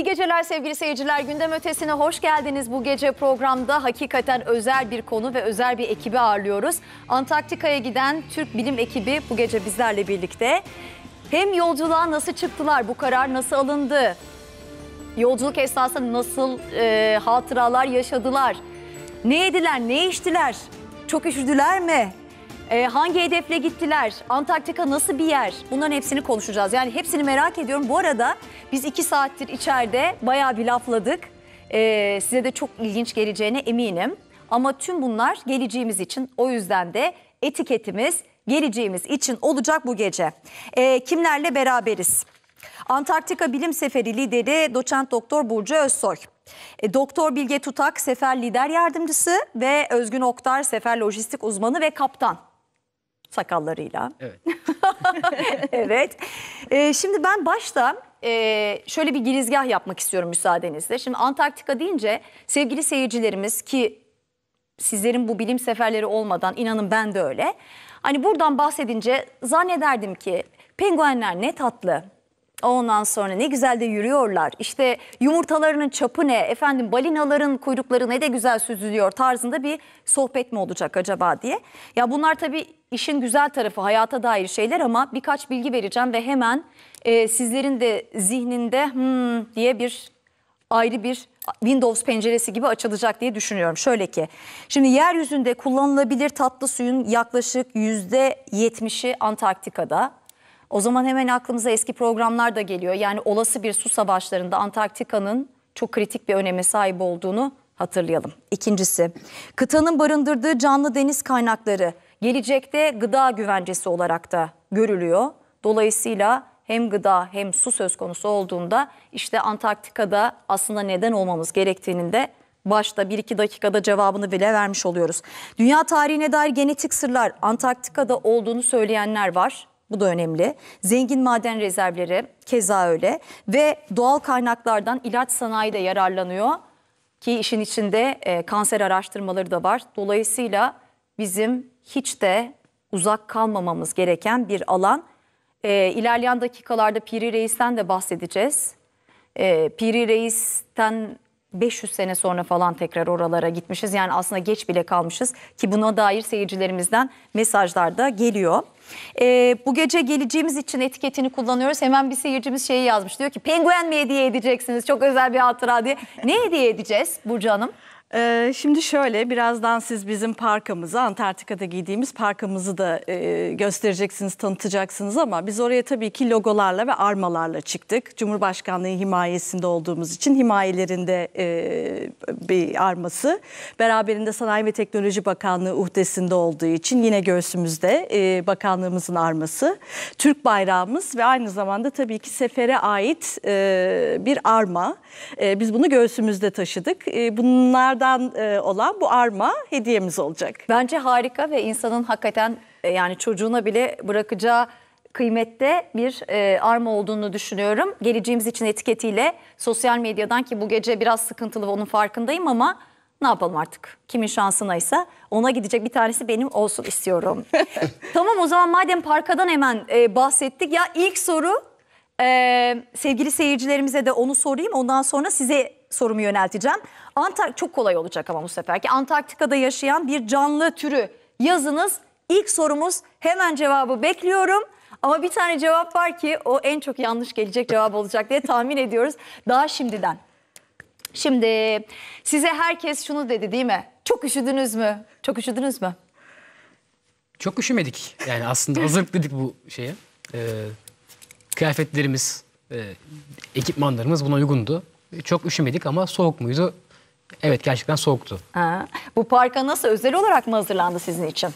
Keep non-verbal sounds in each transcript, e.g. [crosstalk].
İyi geceler sevgili seyirciler. Gündem ötesine hoş geldiniz. Bu gece programda hakikaten özel bir konu ve özel bir ekibi ağırlıyoruz. Antarktika'ya giden Türk bilim ekibi bu gece bizlerle birlikte. Hem yolculuğa nasıl çıktılar, bu karar nasıl alındı? Yolculuk esnasında nasıl e, hatıralar yaşadılar? Ne yediler, ne içtiler? Çok üşüdüler mi? Ee, hangi hedefle gittiler? Antarktika nasıl bir yer? Bunların hepsini konuşacağız. Yani hepsini merak ediyorum. Bu arada biz iki saattir içeride bayağı bir lafladık. Ee, size de çok ilginç geleceğine eminim. Ama tüm bunlar geleceğimiz için. O yüzden de etiketimiz geleceğimiz için olacak bu gece. Ee, kimlerle beraberiz? Antarktika Bilim Seferi lideri doçent doktor Burcu Özsoy. Ee, doktor Bilge Tutak sefer lider yardımcısı ve Özgün Oktar sefer lojistik uzmanı ve kaptan sakallarıyla. Evet. [laughs] evet. Ee, şimdi ben başta e, şöyle bir girizgah yapmak istiyorum müsaadenizle. Şimdi Antarktika deyince sevgili seyircilerimiz ki sizlerin bu bilim seferleri olmadan inanın ben de öyle. Hani buradan bahsedince zannederdim ki penguenler ne tatlı, Ondan sonra ne güzel de yürüyorlar. İşte yumurtalarının çapı ne? Efendim balinaların kuyrukları ne de güzel süzülüyor tarzında bir sohbet mi olacak acaba diye. Ya bunlar tabii işin güzel tarafı hayata dair şeyler ama birkaç bilgi vereceğim ve hemen e, sizlerin de zihninde hmm diye bir ayrı bir Windows penceresi gibi açılacak diye düşünüyorum. Şöyle ki şimdi yeryüzünde kullanılabilir tatlı suyun yaklaşık %70'i Antarktika'da. O zaman hemen aklımıza eski programlar da geliyor. Yani olası bir su savaşlarında Antarktika'nın çok kritik bir öneme sahip olduğunu hatırlayalım. İkincisi, kıtanın barındırdığı canlı deniz kaynakları gelecekte gıda güvencesi olarak da görülüyor. Dolayısıyla hem gıda hem su söz konusu olduğunda işte Antarktika'da aslında neden olmamız gerektiğinin de başta 1-2 dakikada cevabını bile vermiş oluyoruz. Dünya tarihine dair genetik sırlar Antarktika'da olduğunu söyleyenler var. Bu da önemli. Zengin maden rezervleri keza öyle ve doğal kaynaklardan ilaç sanayi de yararlanıyor ki işin içinde e, kanser araştırmaları da var. Dolayısıyla bizim hiç de uzak kalmamamız gereken bir alan. E, ilerleyen dakikalarda Piri Reis'ten de bahsedeceğiz. E, Piri Reis'ten 500 sene sonra falan tekrar oralara gitmişiz. Yani aslında geç bile kalmışız ki buna dair seyircilerimizden mesajlar da geliyor. Ee, bu gece geleceğimiz için etiketini kullanıyoruz. Hemen bir seyircimiz şeyi yazmış. Diyor ki penguen mi hediye edeceksiniz? Çok özel bir hatıra diye. Ne hediye edeceğiz Burcu Hanım? Ee, şimdi şöyle birazdan siz bizim parkamızı Antarktika'da giydiğimiz parkamızı da e, göstereceksiniz, tanıtacaksınız ama biz oraya tabii ki logolarla ve armalarla çıktık. Cumhurbaşkanlığı himayesinde olduğumuz için himayelerinde e, bir arması. Beraberinde Sanayi ve Teknoloji Bakanlığı uhdesinde olduğu için yine göğsümüzde e, bakanlığımızın arması. Türk bayrağımız ve aynı zamanda tabii ki sefere ait bir arma. biz bunu göğsümüzde taşıdık. bunlar Onlardan e, olan bu arma hediyemiz olacak. Bence harika ve insanın hakikaten e, yani çocuğuna bile bırakacağı kıymette bir e, arma olduğunu düşünüyorum. Geleceğimiz için etiketiyle sosyal medyadan ki bu gece biraz sıkıntılı onun farkındayım ama ne yapalım artık? Kimin şansına ise ona gidecek bir tanesi benim olsun istiyorum. [laughs] tamam o zaman madem parkadan hemen e, bahsettik ya ilk soru e, sevgili seyircilerimize de onu sorayım ondan sonra size sorumu yönelteceğim. Antark çok kolay olacak ama bu seferki. Antarktika'da yaşayan bir canlı türü yazınız. İlk sorumuz hemen cevabı bekliyorum. Ama bir tane cevap var ki o en çok yanlış gelecek cevap olacak diye tahmin ediyoruz. Daha şimdiden. Şimdi size herkes şunu dedi değil mi? Çok üşüdünüz mü? Çok üşüdünüz mü? Çok üşümedik. Yani aslında hazırlıklıydık bu şeye. Ee, kıyafetlerimiz, e, ekipmanlarımız buna uygundu çok üşümedik ama soğuk muydu? Evet gerçekten soğuktu. Ha. Bu parka nasıl özel olarak mı hazırlandı sizin için?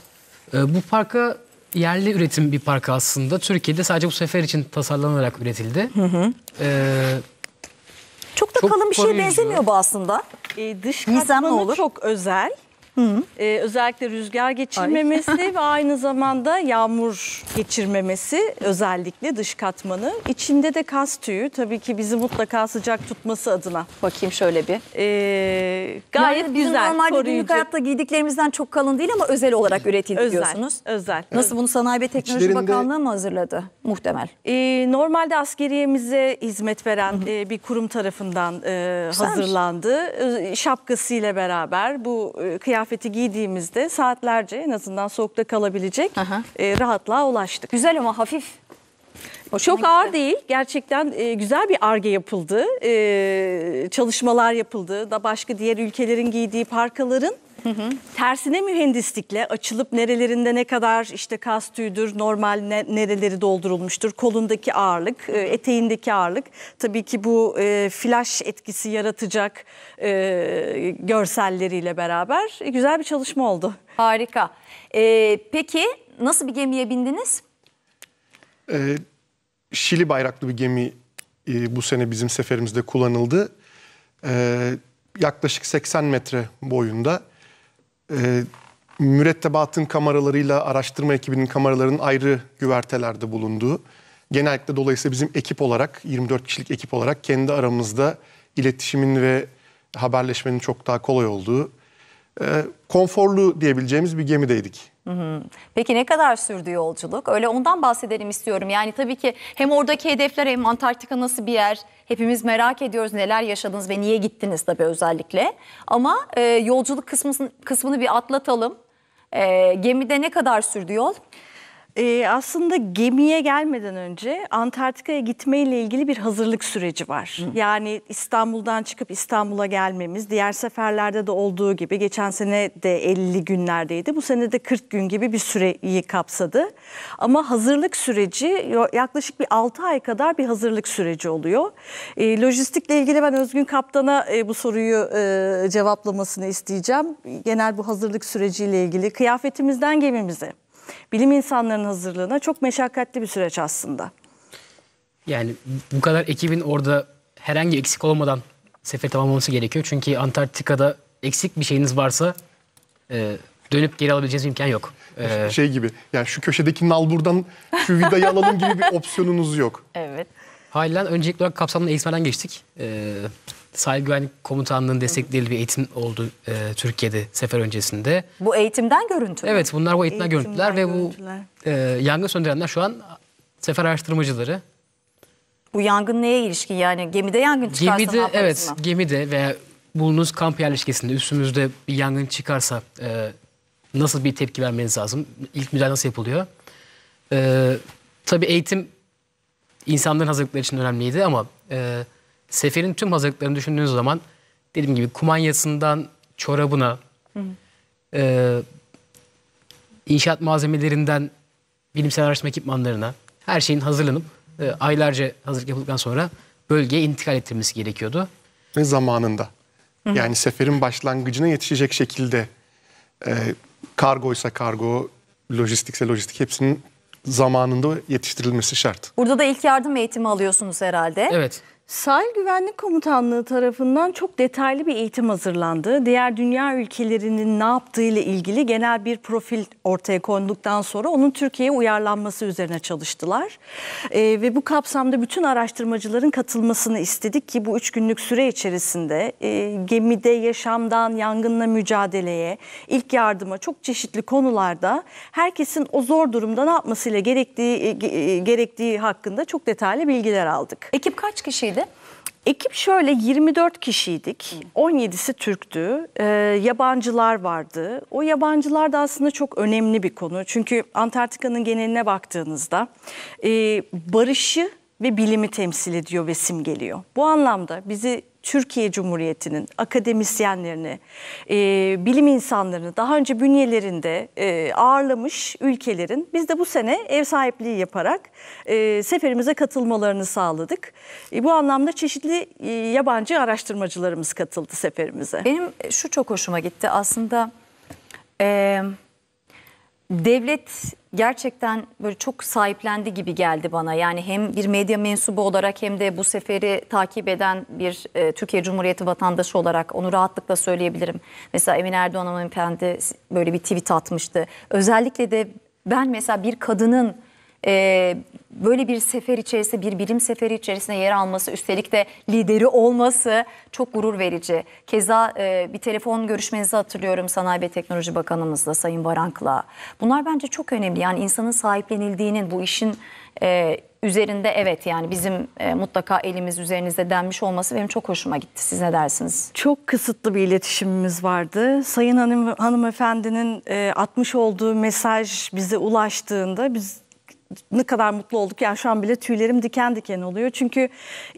Ee, bu parka yerli üretim bir parka aslında. Türkiye'de sadece bu sefer için tasarlanarak üretildi. Hı hı. Ee, çok da çok kalın bir şeye benzemiyor bu aslında. Ee, dış katmanı olur. çok özel. Hı. Ee, özellikle rüzgar geçirmemesi ve aynı zamanda yağmur geçirmemesi özellikle dış katmanı. İçinde de kas tüyü tabii ki bizi mutlaka sıcak tutması adına. Bakayım şöyle bir. Ee, gayet yani bizim güzel. Normalde koruyucu. günlük hayatta giydiklerimizden çok kalın değil ama özel olarak üretildi özel, diyorsunuz. Özel. Nasıl evet. bunu Sanayi ve Teknoloji İçlerinde... Bakanlığı mı hazırladı? Muhtemel. Ee, normalde askeriyemize hizmet veren Hı -hı. E, bir kurum tarafından e, Güzelmiş. hazırlandı. Şapkasıyla beraber bu e, kıyafet kıyafeti giydiğimizde saatlerce en azından soğukta kalabilecek Aha. e, rahatlığa ulaştık. Güzel ama hafif. Hoşuma Çok gitti. ağır değil. Gerçekten e, güzel bir arge yapıldı. E, çalışmalar yapıldı. Da başka diğer ülkelerin giydiği parkaların Hı hı. Tersine mühendislikle açılıp nerelerinde ne kadar işte kas tüydür normal ne, nereleri doldurulmuştur, kolundaki ağırlık, e, eteğindeki ağırlık. Tabii ki bu e, flash etkisi yaratacak e, görselleriyle beraber e, güzel bir çalışma oldu. Harika. E, peki nasıl bir gemiye bindiniz? E, Şili bayraklı bir gemi e, bu sene bizim seferimizde kullanıldı. E, yaklaşık 80 metre boyunda e, mürettebatın kameralarıyla araştırma ekibinin kameralarının ayrı güvertelerde bulunduğu. Genellikle dolayısıyla bizim ekip olarak 24 kişilik ekip olarak kendi aramızda iletişimin ve haberleşmenin çok daha kolay olduğu e, konforlu diyebileceğimiz bir gemideydik. Peki ne kadar sürdü yolculuk? Öyle ondan bahsedelim istiyorum. Yani tabii ki hem oradaki hedefler hem Antarktika nasıl bir yer, Hepimiz merak ediyoruz neler yaşadınız ve niye gittiniz tabii özellikle. Ama e, yolculuk kısmını, kısmını bir atlatalım. E, gemide ne kadar sürdü yol? Ee, aslında gemiye gelmeden önce Antarktika'ya gitmeyle ilgili bir hazırlık süreci var. Hı. Yani İstanbul'dan çıkıp İstanbul'a gelmemiz, diğer seferlerde de olduğu gibi geçen sene de 50 günlerdeydi. Bu sene de 40 gün gibi bir süreyi kapsadı. Ama hazırlık süreci yaklaşık bir 6 ay kadar bir hazırlık süreci oluyor. E, lojistikle ilgili ben Özgün Kaptan'a e, bu soruyu e, cevaplamasını isteyeceğim. Genel bu hazırlık süreciyle ilgili kıyafetimizden gemimize bilim insanlarının hazırlığına çok meşakkatli bir süreç aslında. Yani bu kadar ekibin orada herhangi eksik olmadan sefer tamamlaması gerekiyor. Çünkü Antarktika'da eksik bir şeyiniz varsa e, dönüp geri alabileceğiniz imkan yok. Ee, şey gibi yani şu köşedeki nal buradan şu vidayı alalım gibi bir opsiyonunuz yok. Evet. Halen öncelikli olarak kapsamlı eğitmenden geçtik. Ee, Sahil Güvenlik Komutanlığı'nın desteklediği bir eğitim oldu e, Türkiye'de sefer öncesinde. Bu eğitimden görüntüler. Evet bunlar bu eğitimden, eğitimden görüntüler, görüntüler ve bu e, yangın söndürenler şu an sefer araştırmacıları. Bu yangın neye ilişkin yani gemide yangın çıkarsa gemide, Evet mı? gemide veya bulunduğunuz kamp yerleşkesinde üstümüzde bir yangın çıkarsa e, nasıl bir tepki vermeniz lazım? İlk müdahale nasıl yapılıyor? E, tabii eğitim insanların hazırlıkları için önemliydi ama... E, seferin tüm hazırlıklarını düşündüğünüz zaman dediğim gibi kumanyasından çorabına E, inşaat malzemelerinden bilimsel araştırma ekipmanlarına her şeyin hazırlanıp e, aylarca hazırlık yapıldıktan sonra bölgeye intikal ettirmesi gerekiyordu. Ve zamanında. Hı hı. Yani seferin başlangıcına yetişecek şekilde e, kargoysa kargo, lojistikse lojistik hepsinin zamanında yetiştirilmesi şart. Burada da ilk yardım eğitimi alıyorsunuz herhalde. Evet. Sahil Güvenlik Komutanlığı tarafından çok detaylı bir eğitim hazırlandı. Diğer dünya ülkelerinin ne yaptığıyla ilgili genel bir profil ortaya konduktan sonra onun Türkiye'ye uyarlanması üzerine çalıştılar. Ee, ve bu kapsamda bütün araştırmacıların katılmasını istedik ki bu üç günlük süre içerisinde e, gemide yaşamdan yangınla mücadeleye, ilk yardıma çok çeşitli konularda herkesin o zor durumda ne yapmasıyla gerektiği, e, e gerektiği hakkında çok detaylı bilgiler aldık. Ekip kaç kişiydi? Ekip şöyle 24 kişiydik. 17'si Türktü. E, yabancılar vardı. O yabancılar da aslında çok önemli bir konu. Çünkü Antarktika'nın geneline baktığınızda e, barışı ve bilimi temsil ediyor ve simgeliyor. Bu anlamda bizi Türkiye Cumhuriyeti'nin akademisyenlerini, e, bilim insanlarını daha önce bünyelerinde e, ağırlamış ülkelerin biz de bu sene ev sahipliği yaparak e, seferimize katılmalarını sağladık. E, bu anlamda çeşitli e, yabancı araştırmacılarımız katıldı seferimize. Benim şu çok hoşuma gitti aslında... E, devlet gerçekten böyle çok sahiplendi gibi geldi bana. Yani hem bir medya mensubu olarak hem de bu seferi takip eden bir e, Türkiye Cumhuriyeti vatandaşı olarak onu rahatlıkla söyleyebilirim. Mesela Emin Erdoğan'ın hanımefendi böyle bir tweet atmıştı. Özellikle de ben mesela bir kadının e, böyle bir sefer içerisinde bir bilim seferi içerisinde yer alması üstelik de lideri olması çok gurur verici. Keza e, bir telefon görüşmenizi hatırlıyorum Sanayi ve Teknoloji Bakanımızla Sayın Barank'la. Bunlar bence çok önemli yani insanın sahiplenildiğinin bu işin e, üzerinde evet yani bizim e, mutlaka elimiz üzerinizde denmiş olması benim çok hoşuma gitti. Siz ne dersiniz? Çok kısıtlı bir iletişimimiz vardı. Sayın hanım hanımefendinin e, atmış olduğu mesaj bize ulaştığında biz ne kadar mutlu olduk ya şu an bile tüylerim diken diken oluyor. Çünkü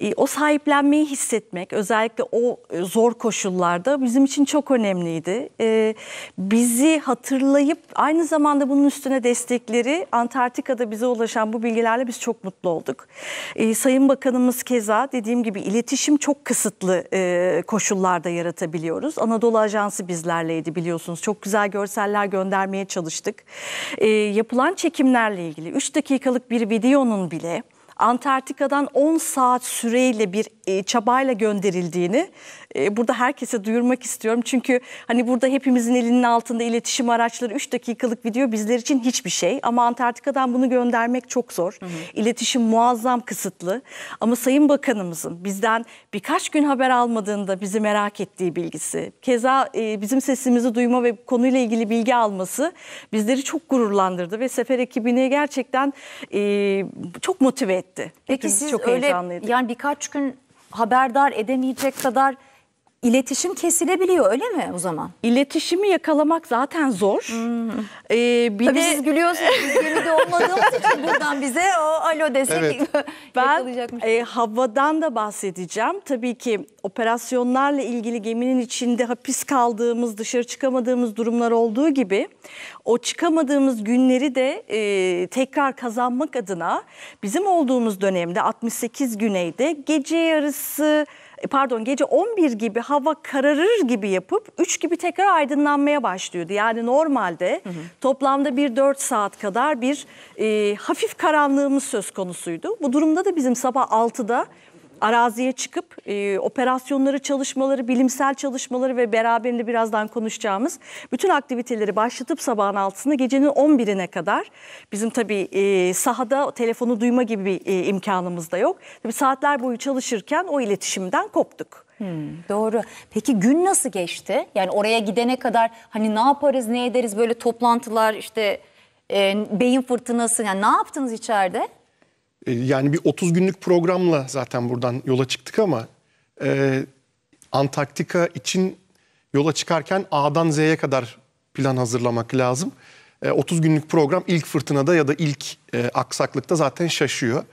e, o sahiplenmeyi hissetmek özellikle o e, zor koşullarda bizim için çok önemliydi. E, bizi hatırlayıp aynı zamanda bunun üstüne destekleri Antarktika'da bize ulaşan bu bilgilerle biz çok mutlu olduk. E, Sayın Bakanımız keza dediğim gibi iletişim çok kısıtlı e, koşullarda yaratabiliyoruz. Anadolu Ajansı bizlerleydi biliyorsunuz. Çok güzel görseller göndermeye çalıştık. E, yapılan çekimlerle ilgili 3 dakika dakikalık bir videonun bile Antarktika'dan 10 saat süreyle bir e, çabayla gönderildiğini e, burada herkese duyurmak istiyorum. Çünkü hani burada hepimizin elinin altında iletişim araçları 3 dakikalık video bizler için hiçbir şey. Ama Antarktika'dan bunu göndermek çok zor. Hı hı. İletişim muazzam kısıtlı. Ama Sayın Bakanımızın bizden birkaç gün haber almadığında bizi merak ettiği bilgisi. Keza e, bizim sesimizi duyma ve konuyla ilgili bilgi alması bizleri çok gururlandırdı. Ve sefer ekibini gerçekten çok motive etti. Peki Hepimiz siz çok öyle yani birkaç gün haberdar edemeyecek kadar İletişim kesilebiliyor öyle mi o zaman? İletişimi yakalamak zaten zor. Hmm. Ee, bir Tabii de... siz gülüyorsunuz biz gemide olmadığımız için buradan bize o alo desek evet. [laughs] Ben e, havadan da bahsedeceğim. Tabii ki operasyonlarla ilgili geminin içinde hapis kaldığımız, dışarı çıkamadığımız durumlar olduğu gibi o çıkamadığımız günleri de e, tekrar kazanmak adına bizim olduğumuz dönemde 68 güneyde gece yarısı e, pardon gece 11 gibi hava kararır gibi yapıp 3 gibi tekrar aydınlanmaya başlıyordu. Yani normalde hı hı. toplamda bir 4 saat kadar bir e, hafif karanlığımız söz konusuydu. Bu durumda da bizim sabah 6'da araziye çıkıp e, operasyonları, çalışmaları, bilimsel çalışmaları ve beraberinde birazdan konuşacağımız bütün aktiviteleri başlatıp sabahın altısını gecenin 11'ine kadar bizim tabii e, sahada telefonu duyma gibi bir e, imkanımız da yok. Tabii saatler boyu çalışırken o iletişimden koptuk. Hmm, doğru. Peki gün nasıl geçti? Yani oraya gidene kadar hani ne yaparız, ne ederiz böyle toplantılar işte e, beyin fırtınası yani ne yaptınız içeride? E, yani bir 30 günlük programla zaten buradan yola çıktık ama e, Antarktika için yola çıkarken A'dan Z'ye kadar plan hazırlamak lazım. E, 30 günlük program ilk fırtınada ya da ilk e, aksaklıkta zaten şaşıyor.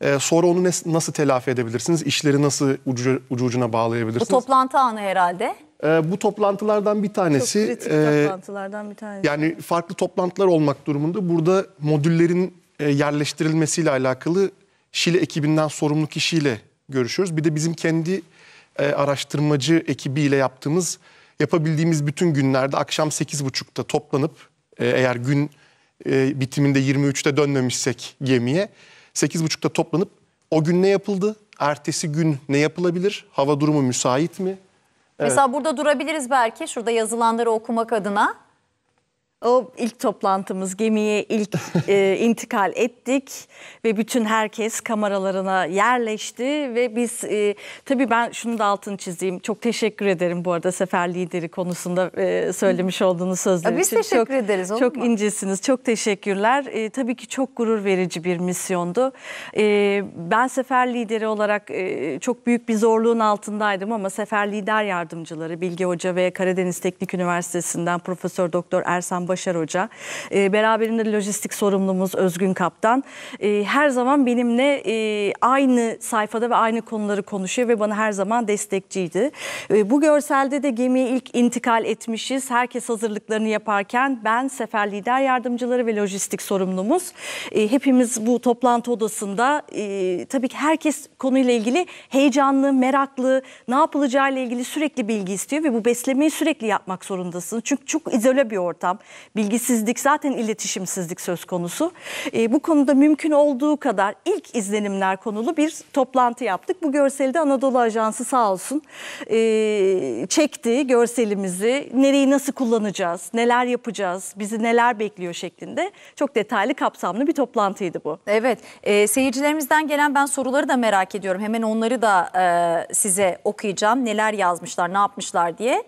E, sonra onu ne, nasıl telafi edebilirsiniz? İşleri nasıl ucu, ucu ucuna bağlayabilirsiniz? Bu toplantı anı herhalde. E, bu toplantılardan bir tanesi. Çok kritik e, toplantılardan bir tanesi. Yani farklı toplantılar olmak durumunda burada modüllerin e, yerleştirilmesiyle alakalı Şile ekibinden sorumlu kişiyle görüşüyoruz. Bir de bizim kendi e, araştırmacı ekibiyle yaptığımız, yapabildiğimiz bütün günlerde akşam 8.30'da toplanıp e, eğer gün e, bitiminde 23'te dönmemişsek gemiye 8.30'da toplanıp o gün ne yapıldı? Ertesi gün ne yapılabilir? Hava durumu müsait mi? Evet. Mesela burada durabiliriz belki şurada yazılanları okumak adına. O ilk toplantımız gemiye ilk [laughs] e, intikal ettik ve bütün herkes kameralarına yerleşti ve biz e, tabii ben şunu da altını çizeyim. Çok teşekkür ederim bu arada sefer lideri konusunda e, söylemiş olduğunuz sözler için. Biz teşekkür çok, ederiz. Çok mu? incesiniz. Çok teşekkürler. E, tabii ki çok gurur verici bir misyondu. E, ben sefer lideri olarak e, çok büyük bir zorluğun altındaydım ama sefer lider yardımcıları Bilge Hoca ve Karadeniz Teknik Üniversitesi'nden Profesör Doktor Ersan Başar Hoca. E, beraberinde lojistik sorumlumuz Özgün Kaptan. E, her zaman benimle e, aynı sayfada ve aynı konuları konuşuyor ve bana her zaman destekçiydi. E, bu görselde de gemiye ilk intikal etmişiz. Herkes hazırlıklarını yaparken ben sefer lider yardımcıları ve lojistik sorumlumuz. E, hepimiz bu toplantı odasında e, tabii ki herkes konuyla ilgili heyecanlı, meraklı, ne yapılacağıyla ilgili sürekli bilgi istiyor ve bu beslemeyi sürekli yapmak zorundasın. Çünkü çok izole bir ortam bilgisizlik zaten iletişimsizlik söz konusu. E, bu konuda mümkün olduğu kadar ilk izlenimler konulu bir toplantı yaptık. Bu görseli de Anadolu Ajansı sağ olsun e, çekti görselimizi. Nereyi nasıl kullanacağız, neler yapacağız, bizi neler bekliyor şeklinde çok detaylı kapsamlı bir toplantıydı bu. Evet e, seyircilerimizden gelen ben soruları da merak ediyorum. Hemen onları da e, size okuyacağım. Neler yazmışlar, ne yapmışlar diye.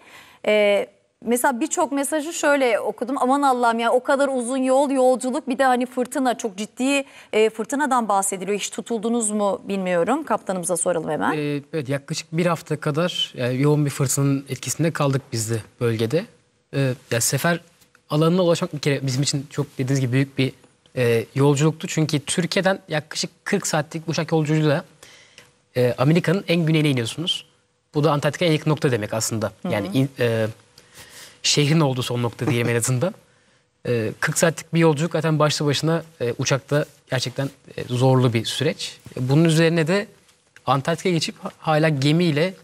Evet mesela birçok mesajı şöyle okudum. Aman Allah'ım ya o kadar uzun yol yolculuk bir de hani fırtına çok ciddi e, fırtınadan bahsediliyor. Hiç tutuldunuz mu bilmiyorum. Kaptanımıza soralım hemen. Ee, evet yaklaşık bir hafta kadar yani e, yoğun bir fırtının etkisinde kaldık biz de bölgede. Ee, yani sefer alanına ulaşmak bir kere bizim için çok dediğiniz gibi büyük bir e, yolculuktu. Çünkü Türkiye'den yaklaşık 40 saatlik uçak yolculuğuyla e, Amerika'nın en güneyine iniyorsunuz. Bu da Antarktika'ya yakın nokta demek aslında. Yani hı hı. E, şehrin olduğu son nokta diyeyim en azından. 40 ee, saatlik bir yolculuk zaten başlı başına e, uçakta gerçekten e, zorlu bir süreç. Bunun üzerine de Antarktika'ya geçip hala gemiyle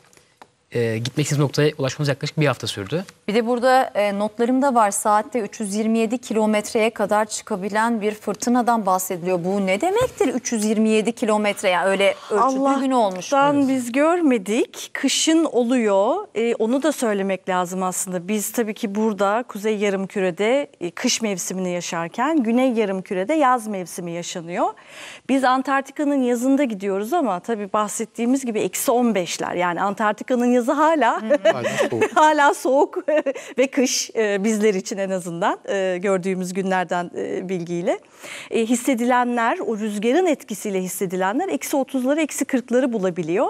e, ee, gitmek istediğimiz noktaya ulaşmamız yaklaşık bir hafta sürdü. Bir de burada e, notlarımda var saatte 327 kilometreye kadar çıkabilen bir fırtınadan bahsediliyor. Bu ne demektir 327 kilometre ya öyle ölçülü günü olmuş. Allah'tan biz görmedik. Kışın oluyor. E, onu da söylemek lazım aslında. Biz tabii ki burada Kuzey Yarımküre'de e, kış mevsimini yaşarken Güney Yarımküre'de yaz mevsimi yaşanıyor. Biz Antarktika'nın yazında gidiyoruz ama tabii bahsettiğimiz gibi eksi 15'ler yani Antarktika'nın yazında yazı hala hala soğuk, [laughs] [laughs] ve kış e, bizler için en azından e, gördüğümüz günlerden e, bilgiyle. Hissedilenler, o rüzgarın etkisiyle hissedilenler eksi 30'ları eksi 40'ları bulabiliyor.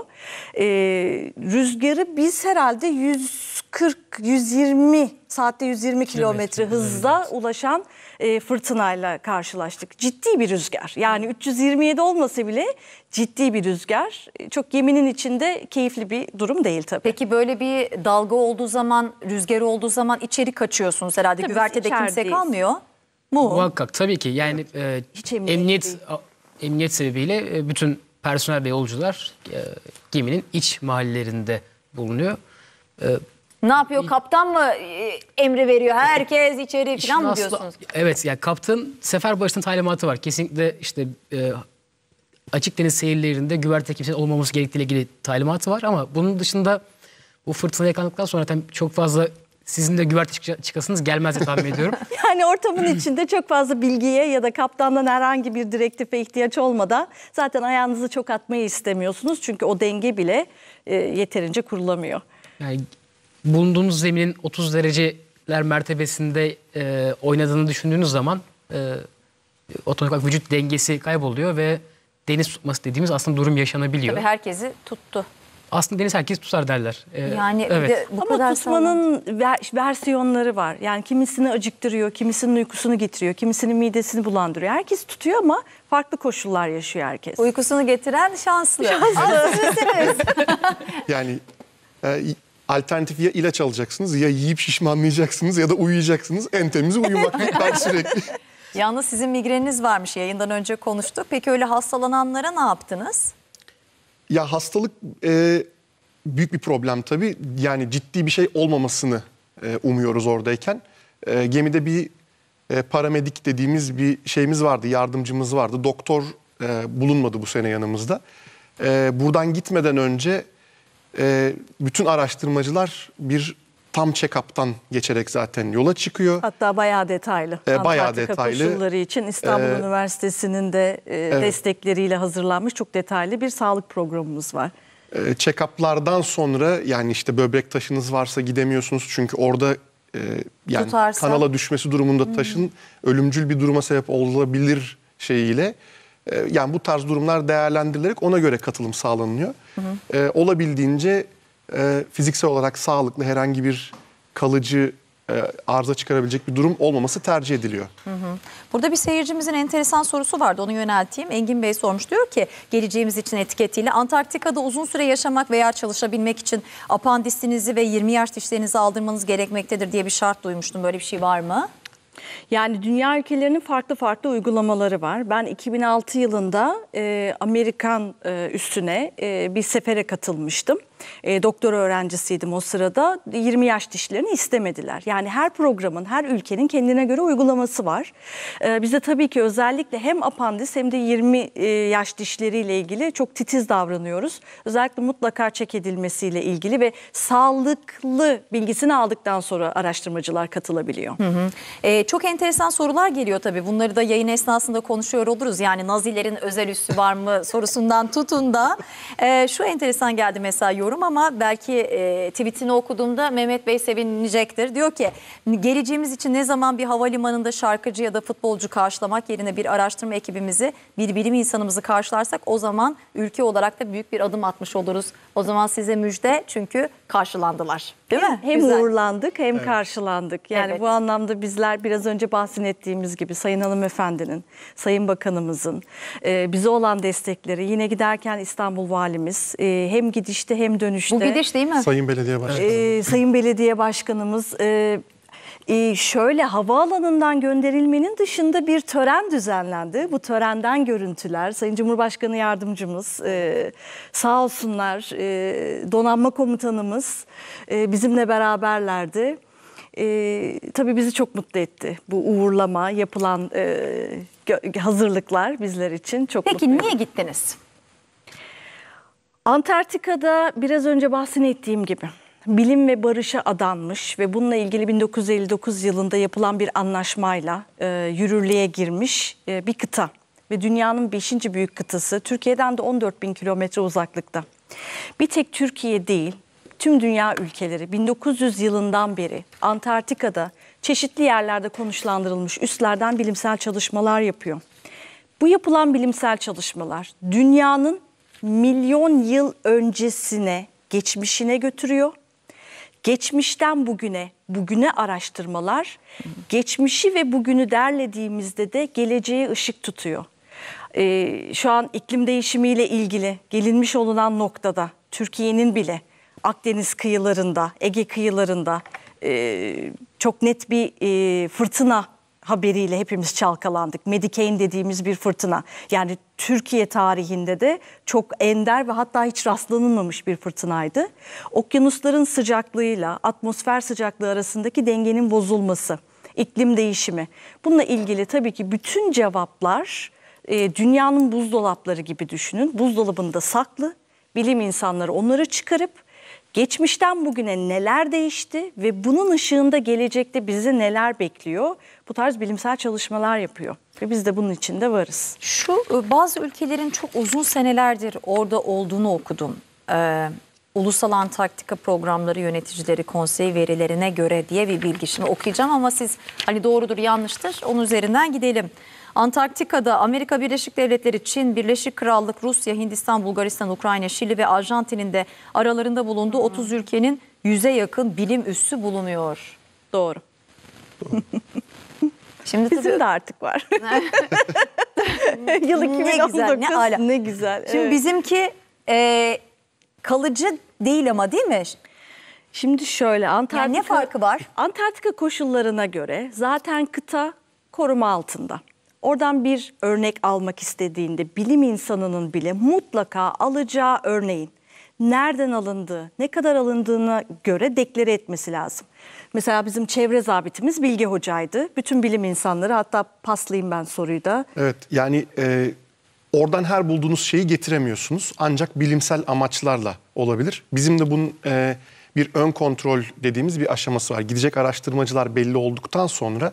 Rüzgarı biz herhalde 140-120 saatte 120 kilometre hızla ulaşan e, fırtınayla karşılaştık. Ciddi bir rüzgar. Yani 327 olmasa bile ciddi bir rüzgar. E, çok geminin içinde keyifli bir durum değil tabii. Peki böyle bir dalga olduğu zaman, rüzgar olduğu zaman içeri kaçıyorsunuz herhalde. Tabii Güvertede kimse kalmıyor mu? Muhakkak tabii ki. Yani evet. e, emniyet değil. emniyet sebebiyle e, bütün personel ve yolcular e, geminin iç mahallelerinde bulunuyor. E, ne yapıyor? Kaptan mı e, emri veriyor? Herkes içeri İşin falan mı aslı- diyorsunuz? Evet yani kaptan sefer başının talimatı var. Kesinlikle işte e, açık deniz seyirlerinde güverte kimsenin olmaması gerektiğiyle ilgili talimatı var. Ama bunun dışında bu fırtına yakalandıktan sonra zaten çok fazla sizin de güverte çıkasınız gelmez diye tahmin ediyorum. [laughs] Yani ortamın içinde çok fazla bilgiye ya da kaptandan herhangi bir direktife ihtiyaç olmadan zaten ayağınızı çok atmayı istemiyorsunuz. Çünkü o denge bile e, yeterince kurulamıyor. Yani bulunduğunuz zeminin 30 dereceler mertebesinde e, oynadığını düşündüğünüz zaman e, otomatik olarak vücut dengesi kayboluyor ve deniz tutması dediğimiz aslında durum yaşanabiliyor. Tabii herkesi tuttu. Aslında deniz herkes tutar derler. Ee, yani evet. de bu Ama kadar tutmanın ver, versiyonları var. Yani kimisini acıktırıyor, kimisinin uykusunu getiriyor, kimisinin midesini bulandırıyor. Herkes tutuyor ama farklı koşullar yaşıyor herkes. Uykusunu getiren şanslı. Şanslı. [laughs] yani e, alternatif ya ilaç alacaksınız ya yiyip şişmanlayacaksınız ya da uyuyacaksınız. En temiz uyumak [laughs] ben sürekli. Yalnız sizin migreniniz varmış yayından önce konuştuk. Peki öyle hastalananlara ne yaptınız? Ya hastalık e, büyük bir problem tabii. Yani ciddi bir şey olmamasını e, umuyoruz oradayken. E, gemide bir e, paramedik dediğimiz bir şeyimiz vardı, yardımcımız vardı. Doktor e, bulunmadı bu sene yanımızda. E, buradan gitmeden önce e, bütün araştırmacılar bir tam check-up'tan geçerek zaten yola çıkıyor. Hatta bayağı detaylı. E, bayağı Antarktika detaylı. koşulları için İstanbul e, Üniversitesi'nin de e, evet. destekleriyle hazırlanmış çok detaylı bir sağlık programımız var. E, check-up'lardan sonra yani işte böbrek taşınız varsa gidemiyorsunuz çünkü orada e, yani Tutarsa. kanala düşmesi durumunda hmm. taşın hmm. ölümcül bir duruma sebep olabilir şeyiyle e, yani bu tarz durumlar değerlendirilerek ona göre katılım sağlanıyor. Hı hı. E, olabildiğince e, fiziksel olarak sağlıklı herhangi bir kalıcı e, arıza çıkarabilecek bir durum olmaması tercih ediliyor. Hı hı. Burada bir seyircimizin enteresan sorusu vardı onu yönelteyim. Engin Bey sormuş diyor ki geleceğimiz için etiketiyle Antarktika'da uzun süre yaşamak veya çalışabilmek için apandisinizi ve 20 yaş dişlerinizi aldırmanız gerekmektedir diye bir şart duymuştum. Böyle bir şey var mı? Yani dünya ülkelerinin farklı farklı uygulamaları var. Ben 2006 yılında e, Amerikan e, üstüne e, bir sefere katılmıştım. E, doktor öğrencisiydim o sırada. 20 yaş dişlerini istemediler. Yani her programın, her ülkenin kendine göre uygulaması var. E, bizde tabii ki özellikle hem apandis hem de 20 e, yaş dişleriyle ilgili çok titiz davranıyoruz. Özellikle mutlaka çek edilmesiyle ilgili ve sağlıklı bilgisini aldıktan sonra araştırmacılar katılabiliyor. Hı hı. E, çok enteresan sorular geliyor tabii. Bunları da yayın esnasında konuşuyor oluruz. Yani Nazilerin özel üssü var mı [laughs] sorusundan tutun da. E, şu enteresan geldi mesela yorum bilmiyorum ama belki e, tweetini okuduğumda Mehmet Bey sevinecektir. Diyor ki geleceğimiz için ne zaman bir havalimanında şarkıcı ya da futbolcu karşılamak yerine bir araştırma ekibimizi bir bilim insanımızı karşılarsak o zaman ülke olarak da büyük bir adım atmış oluruz. O zaman size müjde çünkü karşılandılar değil mi? Hem Güzel. uğurlandık hem evet. karşılandık. Yani evet. bu anlamda bizler biraz önce bahsettiğimiz gibi Sayın Hanımefendinin, Sayın Bakanımızın e, bize olan destekleri yine giderken İstanbul Valimiz e, hem gidişte hem dönüşte. Bu gidiş değil mi? Sayın Belediye ee, Başkanı. E, Sayın Belediye Başkanımız e, ee, şöyle havaalanından gönderilmenin dışında bir tören düzenlendi. Bu törenden görüntüler Sayın Cumhurbaşkanı yardımcımız e, sağ olsunlar e, donanma komutanımız e, bizimle beraberlerdi. E, tabii bizi çok mutlu etti bu uğurlama yapılan e, hazırlıklar bizler için çok Peki niye gittiniz? Antarktika'da biraz önce bahsettiğim gibi bilim ve barışa adanmış ve bununla ilgili 1959 yılında yapılan bir anlaşmayla e, yürürlüğe girmiş e, bir kıta ve dünyanın 5. büyük kıtası Türkiye'den de 14 bin kilometre uzaklıkta. Bir tek Türkiye değil tüm dünya ülkeleri 1900 yılından beri Antarktika'da çeşitli yerlerde konuşlandırılmış üstlerden bilimsel çalışmalar yapıyor. Bu yapılan bilimsel çalışmalar dünyanın milyon yıl öncesine, geçmişine götürüyor. Geçmişten bugüne, bugüne araştırmalar, geçmişi ve bugünü derlediğimizde de geleceğe ışık tutuyor. Ee, şu an iklim değişimiyle ilgili gelinmiş olunan noktada, Türkiye'nin bile Akdeniz kıyılarında, Ege kıyılarında e, çok net bir e, fırtına haberiyle hepimiz çalkalandık. Medicaid dediğimiz bir fırtına. Yani Türkiye tarihinde de çok ender ve hatta hiç rastlanılmamış bir fırtınaydı. Okyanusların sıcaklığıyla atmosfer sıcaklığı arasındaki dengenin bozulması, iklim değişimi. Bununla ilgili tabii ki bütün cevaplar e, dünyanın buzdolapları gibi düşünün. Buzdolabında saklı bilim insanları onları çıkarıp Geçmişten bugüne neler değişti ve bunun ışığında gelecekte bizi neler bekliyor? Bu tarz bilimsel çalışmalar yapıyor ve biz de bunun içinde varız. Şu e, bazı ülkelerin çok uzun senelerdir orada olduğunu okudum. Ee, Ulusal Antarktika Programları Yöneticileri Konseyi verilerine göre diye bir bilgi. Şimdi okuyacağım ama siz hani doğrudur yanlıştır onun üzerinden gidelim. Antarktika'da Amerika Birleşik Devletleri, Çin, Birleşik Krallık, Rusya, Hindistan, Bulgaristan, Ukrayna, Şili ve Arjantin'in de aralarında bulunduğu 30 ülkenin 100'e yakın bilim üssü bulunuyor. Doğru. [laughs] Şimdi Bizim tabii... de artık var. [laughs] Yıl 2019. Ne güzel, ne, ala. ne güzel. Evet. Şimdi bizimki e, kalıcı değil ama değil mi? Şimdi şöyle Antarktika... Yani ne farkı var? Antarktika koşullarına göre zaten kıta koruma altında. Oradan bir örnek almak istediğinde bilim insanının bile mutlaka alacağı örneğin nereden alındığı, ne kadar alındığına göre deklare etmesi lazım. Mesela bizim çevre zabitimiz Bilge Hoca'ydı. Bütün bilim insanları hatta paslayayım ben soruyu da. Evet yani e, oradan her bulduğunuz şeyi getiremiyorsunuz. Ancak bilimsel amaçlarla olabilir. Bizim de bunun e, bir ön kontrol dediğimiz bir aşaması var. Gidecek araştırmacılar belli olduktan sonra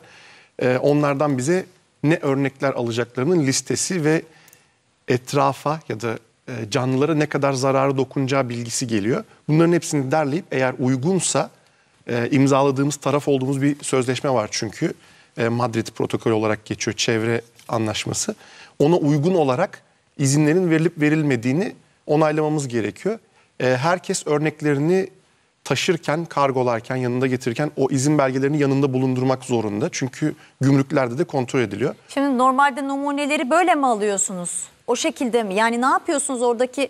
e, onlardan bize ne örnekler alacaklarının listesi ve etrafa ya da e, canlılara ne kadar zararı dokunacağı bilgisi geliyor. Bunların hepsini derleyip eğer uygunsa e, imzaladığımız taraf olduğumuz bir sözleşme var çünkü. E, Madrid protokolü olarak geçiyor çevre anlaşması. Ona uygun olarak izinlerin verilip verilmediğini onaylamamız gerekiyor. herkes örneklerini taşırken, kargolarken, yanında getirirken o izin belgelerini yanında bulundurmak zorunda. Çünkü gümrüklerde de kontrol ediliyor. Şimdi normalde numuneleri böyle mi alıyorsunuz? O şekilde mi? Yani ne yapıyorsunuz oradaki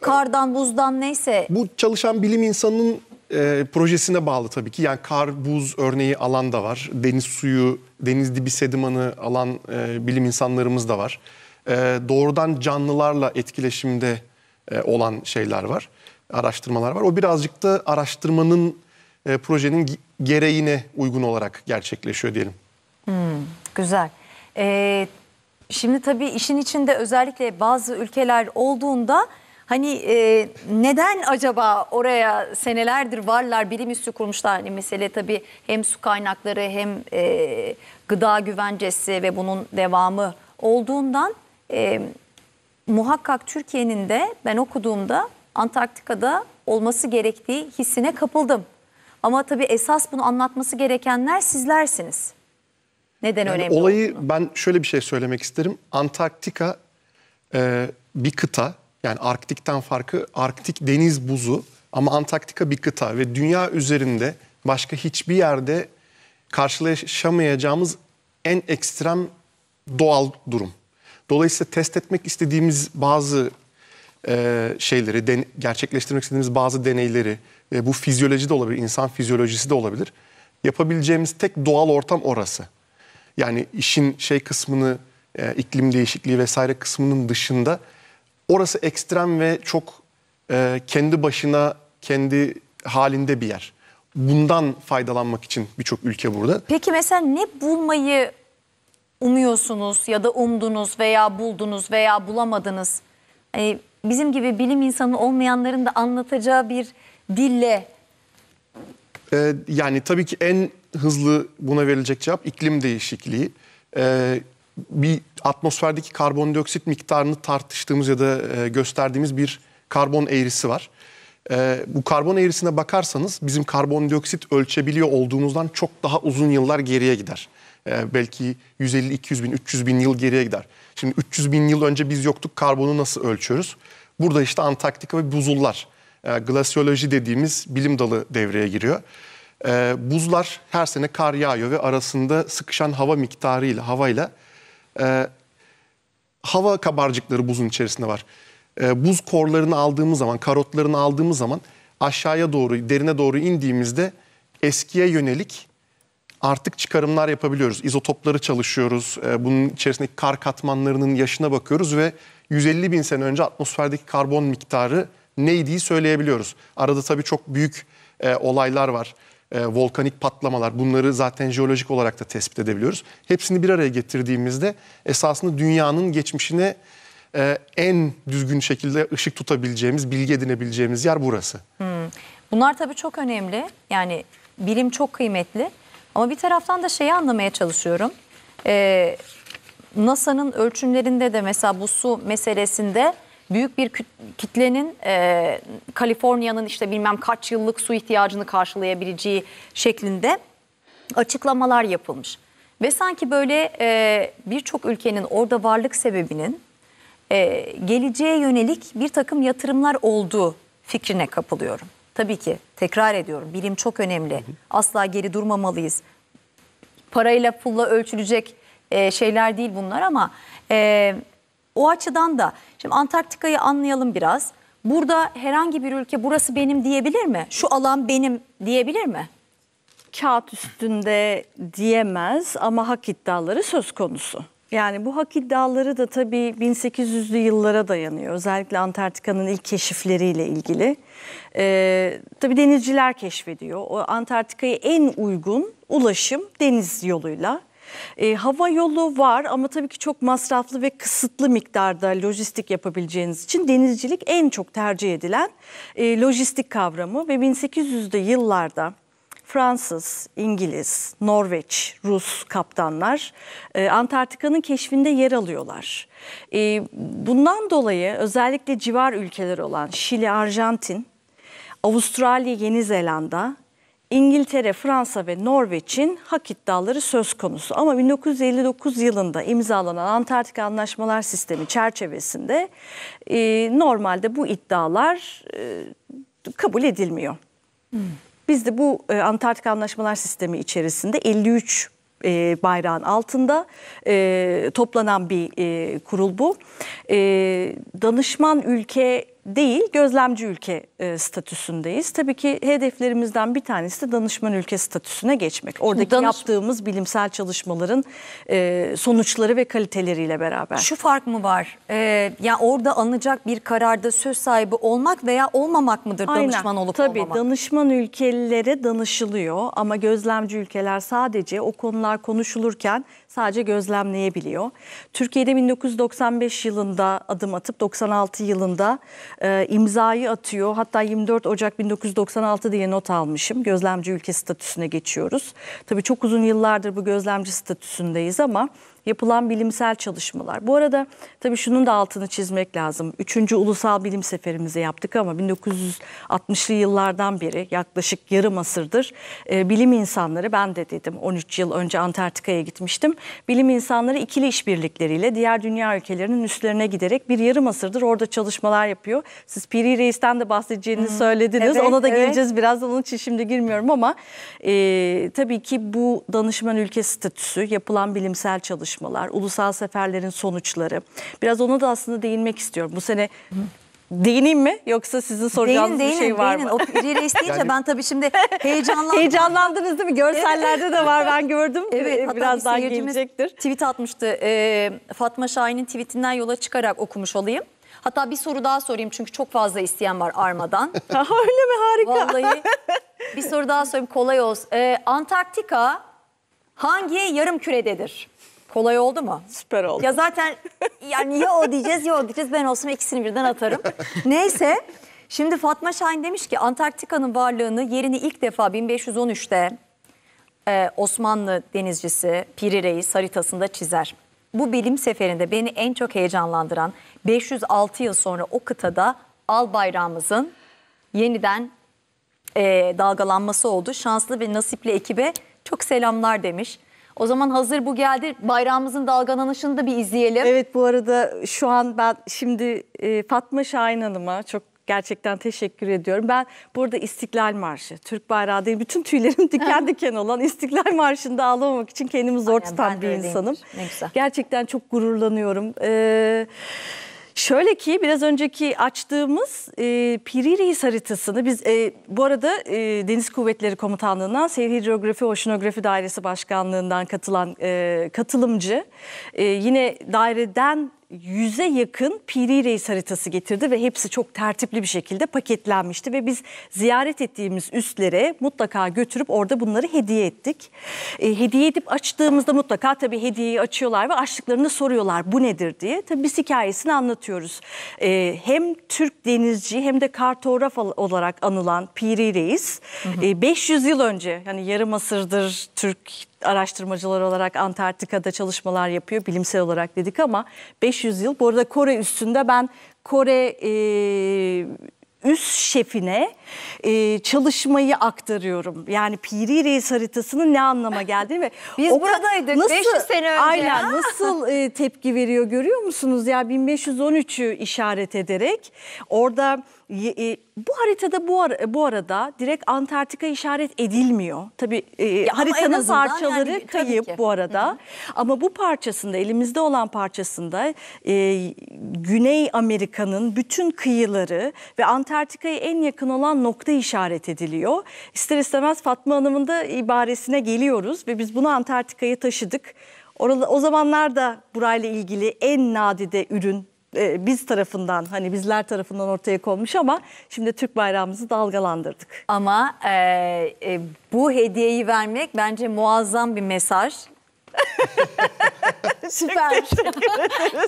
kardan, buzdan neyse? Bu çalışan bilim insanının e, projesine bağlı tabii ki. Yani kar, buz örneği alan da var. Deniz suyu, deniz dibi sedimanı alan e, bilim insanlarımız da var. E, doğrudan canlılarla etkileşimde e, olan şeyler var araştırmalar var. O birazcık da araştırmanın e, projenin gereğine uygun olarak gerçekleşiyor diyelim. Hmm, güzel. Ee, şimdi tabii işin içinde özellikle bazı ülkeler olduğunda hani e, neden acaba oraya senelerdir varlar bilim üstü kurmuşlar? Hani mesele tabii hem su kaynakları hem e, gıda güvencesi ve bunun devamı olduğundan e, muhakkak Türkiye'nin de ben okuduğumda Antarktika'da olması gerektiği hissine kapıldım. Ama tabii esas bunu anlatması gerekenler sizlersiniz. Neden yani önemli Olayı olduğunu? ben şöyle bir şey söylemek isterim. Antarktika e, bir kıta. Yani Arktik'ten farkı Arktik deniz buzu. Ama Antarktika bir kıta ve dünya üzerinde başka hiçbir yerde karşılaşamayacağımız en ekstrem doğal durum. Dolayısıyla test etmek istediğimiz bazı e, şeyleri, den, gerçekleştirmek istediğimiz bazı deneyleri, e, bu fizyoloji de olabilir, insan fizyolojisi de olabilir. Yapabileceğimiz tek doğal ortam orası. Yani işin şey kısmını, e, iklim değişikliği vesaire kısmının dışında orası ekstrem ve çok e, kendi başına, kendi halinde bir yer. Bundan faydalanmak için birçok ülke burada. Peki mesela ne bulmayı umuyorsunuz ya da umdunuz veya buldunuz veya bulamadınız? Hani bizim gibi bilim insanı olmayanların da anlatacağı bir dille? Ee, yani tabii ki en hızlı buna verilecek cevap iklim değişikliği. Ee, bir atmosferdeki karbondioksit miktarını tartıştığımız ya da e, gösterdiğimiz bir karbon eğrisi var. E, bu karbon eğrisine bakarsanız bizim karbondioksit ölçebiliyor olduğumuzdan çok daha uzun yıllar geriye gider. E, belki 150-200 bin, 300 bin yıl geriye gider. Şimdi 300 bin yıl önce biz yoktuk, karbonu nasıl ölçüyoruz? Burada işte Antarktika ve buzullar, e, glasiyoloji dediğimiz bilim dalı devreye giriyor. E, buzlar her sene kar yağıyor ve arasında sıkışan hava miktarıyla, havayla e, hava kabarcıkları buzun içerisinde var. E, buz korlarını aldığımız zaman, karotlarını aldığımız zaman aşağıya doğru, derine doğru indiğimizde eskiye yönelik artık çıkarımlar yapabiliyoruz. İzotopları çalışıyoruz. E, bunun içerisindeki kar katmanlarının yaşına bakıyoruz ve 150 bin sene önce atmosferdeki karbon miktarı neydiği söyleyebiliyoruz. Arada tabii çok büyük e, olaylar var. E, volkanik patlamalar bunları zaten jeolojik olarak da tespit edebiliyoruz. Hepsini bir araya getirdiğimizde esasında dünyanın geçmişine e, en düzgün şekilde ışık tutabileceğimiz, bilgi edinebileceğimiz yer burası. Hmm. Bunlar tabii çok önemli. Yani bilim çok kıymetli. Ama bir taraftan da şeyi anlamaya çalışıyorum. Ee, NASA'nın ölçümlerinde de mesela bu su meselesinde büyük bir kitlenin e, Kaliforniya'nın işte bilmem kaç yıllık su ihtiyacını karşılayabileceği şeklinde açıklamalar yapılmış. Ve sanki böyle e, birçok ülkenin orada varlık sebebinin e, geleceğe yönelik bir takım yatırımlar olduğu fikrine kapılıyorum. Tabii ki tekrar ediyorum bilim çok önemli. Asla geri durmamalıyız. Parayla pulla ölçülecek e, şeyler değil bunlar ama e, o açıdan da şimdi Antarktika'yı anlayalım biraz. Burada herhangi bir ülke burası benim diyebilir mi? Şu alan benim diyebilir mi? Kağıt üstünde diyemez ama hak iddiaları söz konusu. Yani bu hak iddiaları da tabii 1800'lü yıllara dayanıyor. Özellikle Antarktika'nın ilk keşifleriyle ilgili. Ee, tabii denizciler keşfediyor. O Antarktika'ya en uygun ulaşım deniz yoluyla. E, hava yolu var ama tabii ki çok masraflı ve kısıtlı miktarda lojistik yapabileceğiniz için denizcilik en çok tercih edilen e, lojistik kavramı ve 1800'lü yıllarda Fransız, İngiliz, Norveç, Rus kaptanlar e, Antarktika'nın keşfinde yer alıyorlar. E, bundan dolayı özellikle civar ülkeler olan Şili, Arjantin, Avustralya, Yeni Zelanda İngiltere, Fransa ve Norveç'in hak iddiaları söz konusu. Ama 1959 yılında imzalanan Antarktika Anlaşmalar Sistemi çerçevesinde e, normalde bu iddialar e, kabul edilmiyor. Hmm. Biz de bu e, Antarktika Anlaşmalar Sistemi içerisinde 53 e, bayrağın altında e, toplanan bir e, kurul bu. E, danışman ülke değil gözlemci ülke e, statüsündeyiz. Tabii ki hedeflerimizden bir tanesi de danışman ülke statüsüne geçmek. Oradaki Danış... yaptığımız bilimsel çalışmaların e, sonuçları ve kaliteleriyle beraber. Şu fark mı var? E, ya orada alınacak bir kararda söz sahibi olmak veya olmamak mıdır Aynen. danışman olup Tabii, olmamak? Tabii danışman ülkelere danışılıyor ama gözlemci ülkeler sadece o konular konuşulurken sadece gözlemleyebiliyor. Türkiye'de 1995 yılında adım atıp 96 yılında e, imzayı atıyor. Hatta 24 Ocak 1996 diye not almışım. Gözlemci ülke statüsüne geçiyoruz. Tabii çok uzun yıllardır bu gözlemci statüsündeyiz ama yapılan bilimsel çalışmalar. Bu arada tabii şunun da altını çizmek lazım. Üçüncü ulusal bilim seferimizi yaptık ama 1960'lı yıllardan beri yaklaşık yarım asırdır e, bilim insanları ben de dedim 13 yıl önce Antarktika'ya gitmiştim. Bilim insanları ikili işbirlikleriyle diğer dünya ülkelerinin üstlerine giderek bir yarım asırdır orada çalışmalar yapıyor. Siz Piri Reis'ten de bahsedeceğini hmm. söylediniz. Evet, Ona da evet. geleceğiz birazdan. Onun için şimdi girmiyorum ama e, tabii ki bu danışman ülke statüsü yapılan bilimsel çalışma çalışmalar, ulusal seferlerin sonuçları. Biraz ona da aslında değinmek istiyorum. Bu sene Hı. Değineyim mi yoksa sizin soracağınız değinin, bir şey var değinin. mı? O pireyle isteyince yani... ben tabii şimdi [laughs] heyecanlandım. Heyecanlandınız değil mi? Görsellerde de var ben gördüm. Evet ee, Biraz daha gelecektir. Tweet atmıştı ee, Fatma Şahin'in tweetinden yola çıkarak okumuş olayım. Hatta bir soru daha sorayım çünkü çok fazla isteyen var Arma'dan. [laughs] Öyle mi harika. Vallahi [laughs] bir soru daha sorayım kolay olsun. Ee, Antarktika hangi yarım kürededir? Kolay oldu mu? Süper oldu. Ya zaten yani ya o diyeceğiz ya o diyeceğiz ben olsam ikisini birden atarım. [laughs] Neyse şimdi Fatma Şahin demiş ki Antarktika'nın varlığını yerini ilk defa 1513'te e, Osmanlı denizcisi Piri Reis haritasında çizer. Bu bilim seferinde beni en çok heyecanlandıran 506 yıl sonra o kıtada al bayrağımızın yeniden e, dalgalanması oldu. Şanslı ve nasipli ekibe çok selamlar demiş. O zaman hazır bu geldi. Bayrağımızın dalgalanışını da bir izleyelim. Evet bu arada şu an ben şimdi e, Fatma Şahin Hanım'a çok gerçekten teşekkür ediyorum. Ben burada İstiklal Marşı, Türk bayrağı değil bütün tüylerim [laughs] diken diken olan İstiklal Marşı'nda ağlamamak için kendimi zor Aynen, tutan bir insanım. Gerçekten çok gururlanıyorum. Ee, Şöyle ki biraz önceki açtığımız e, Piriris haritasını biz e, bu arada e, Deniz Kuvvetleri Komutanlığı'ndan Seyir Hidrografi Oşinografi Dairesi Başkanlığı'ndan katılan e, katılımcı e, yine daireden yüze yakın Piri Reis haritası getirdi ve hepsi çok tertipli bir şekilde paketlenmişti ve biz ziyaret ettiğimiz üstlere mutlaka götürüp orada bunları hediye ettik. E, hediye edip açtığımızda mutlaka tabii hediyeyi açıyorlar ve açtıklarını soruyorlar bu nedir diye. Tabii biz hikayesini anlatıyoruz. E, hem Türk denizci hem de kartograf olarak anılan Piri Reis hı hı. E, 500 yıl önce yani yarım asırdır Türk araştırmacılar olarak Antarktika'da çalışmalar yapıyor bilimsel olarak dedik ama 500 yıl. Bu arada Kore üstünde ben Kore e, üst şefine e, çalışmayı aktarıyorum. Yani Piri Reis haritasının ne anlama geldiğini ve [laughs] biz o buradaydık nasıl, 500 sene önce. Aynen [laughs] nasıl e, tepki veriyor görüyor musunuz ya 1513'ü işaret ederek orada e, bu haritada bu, ara, bu arada direkt Antarktika işaret edilmiyor. Tabii e, haritanın parçaları yani, kayıp bu arada. Hı hı. Ama bu parçasında elimizde olan parçasında e, Güney Amerika'nın bütün kıyıları ve Antarktika'ya en yakın olan nokta işaret ediliyor. İster istemez Fatma Hanım'ın da ibaresine geliyoruz ve biz bunu Antarktika'ya taşıdık. Orada, o zamanlar da burayla ilgili en nadide ürün e, biz tarafından hani bizler tarafından ortaya konmuş ama şimdi Türk bayrağımızı dalgalandırdık. Ama e, e, bu hediyeyi vermek bence muazzam bir mesaj. [laughs] süper.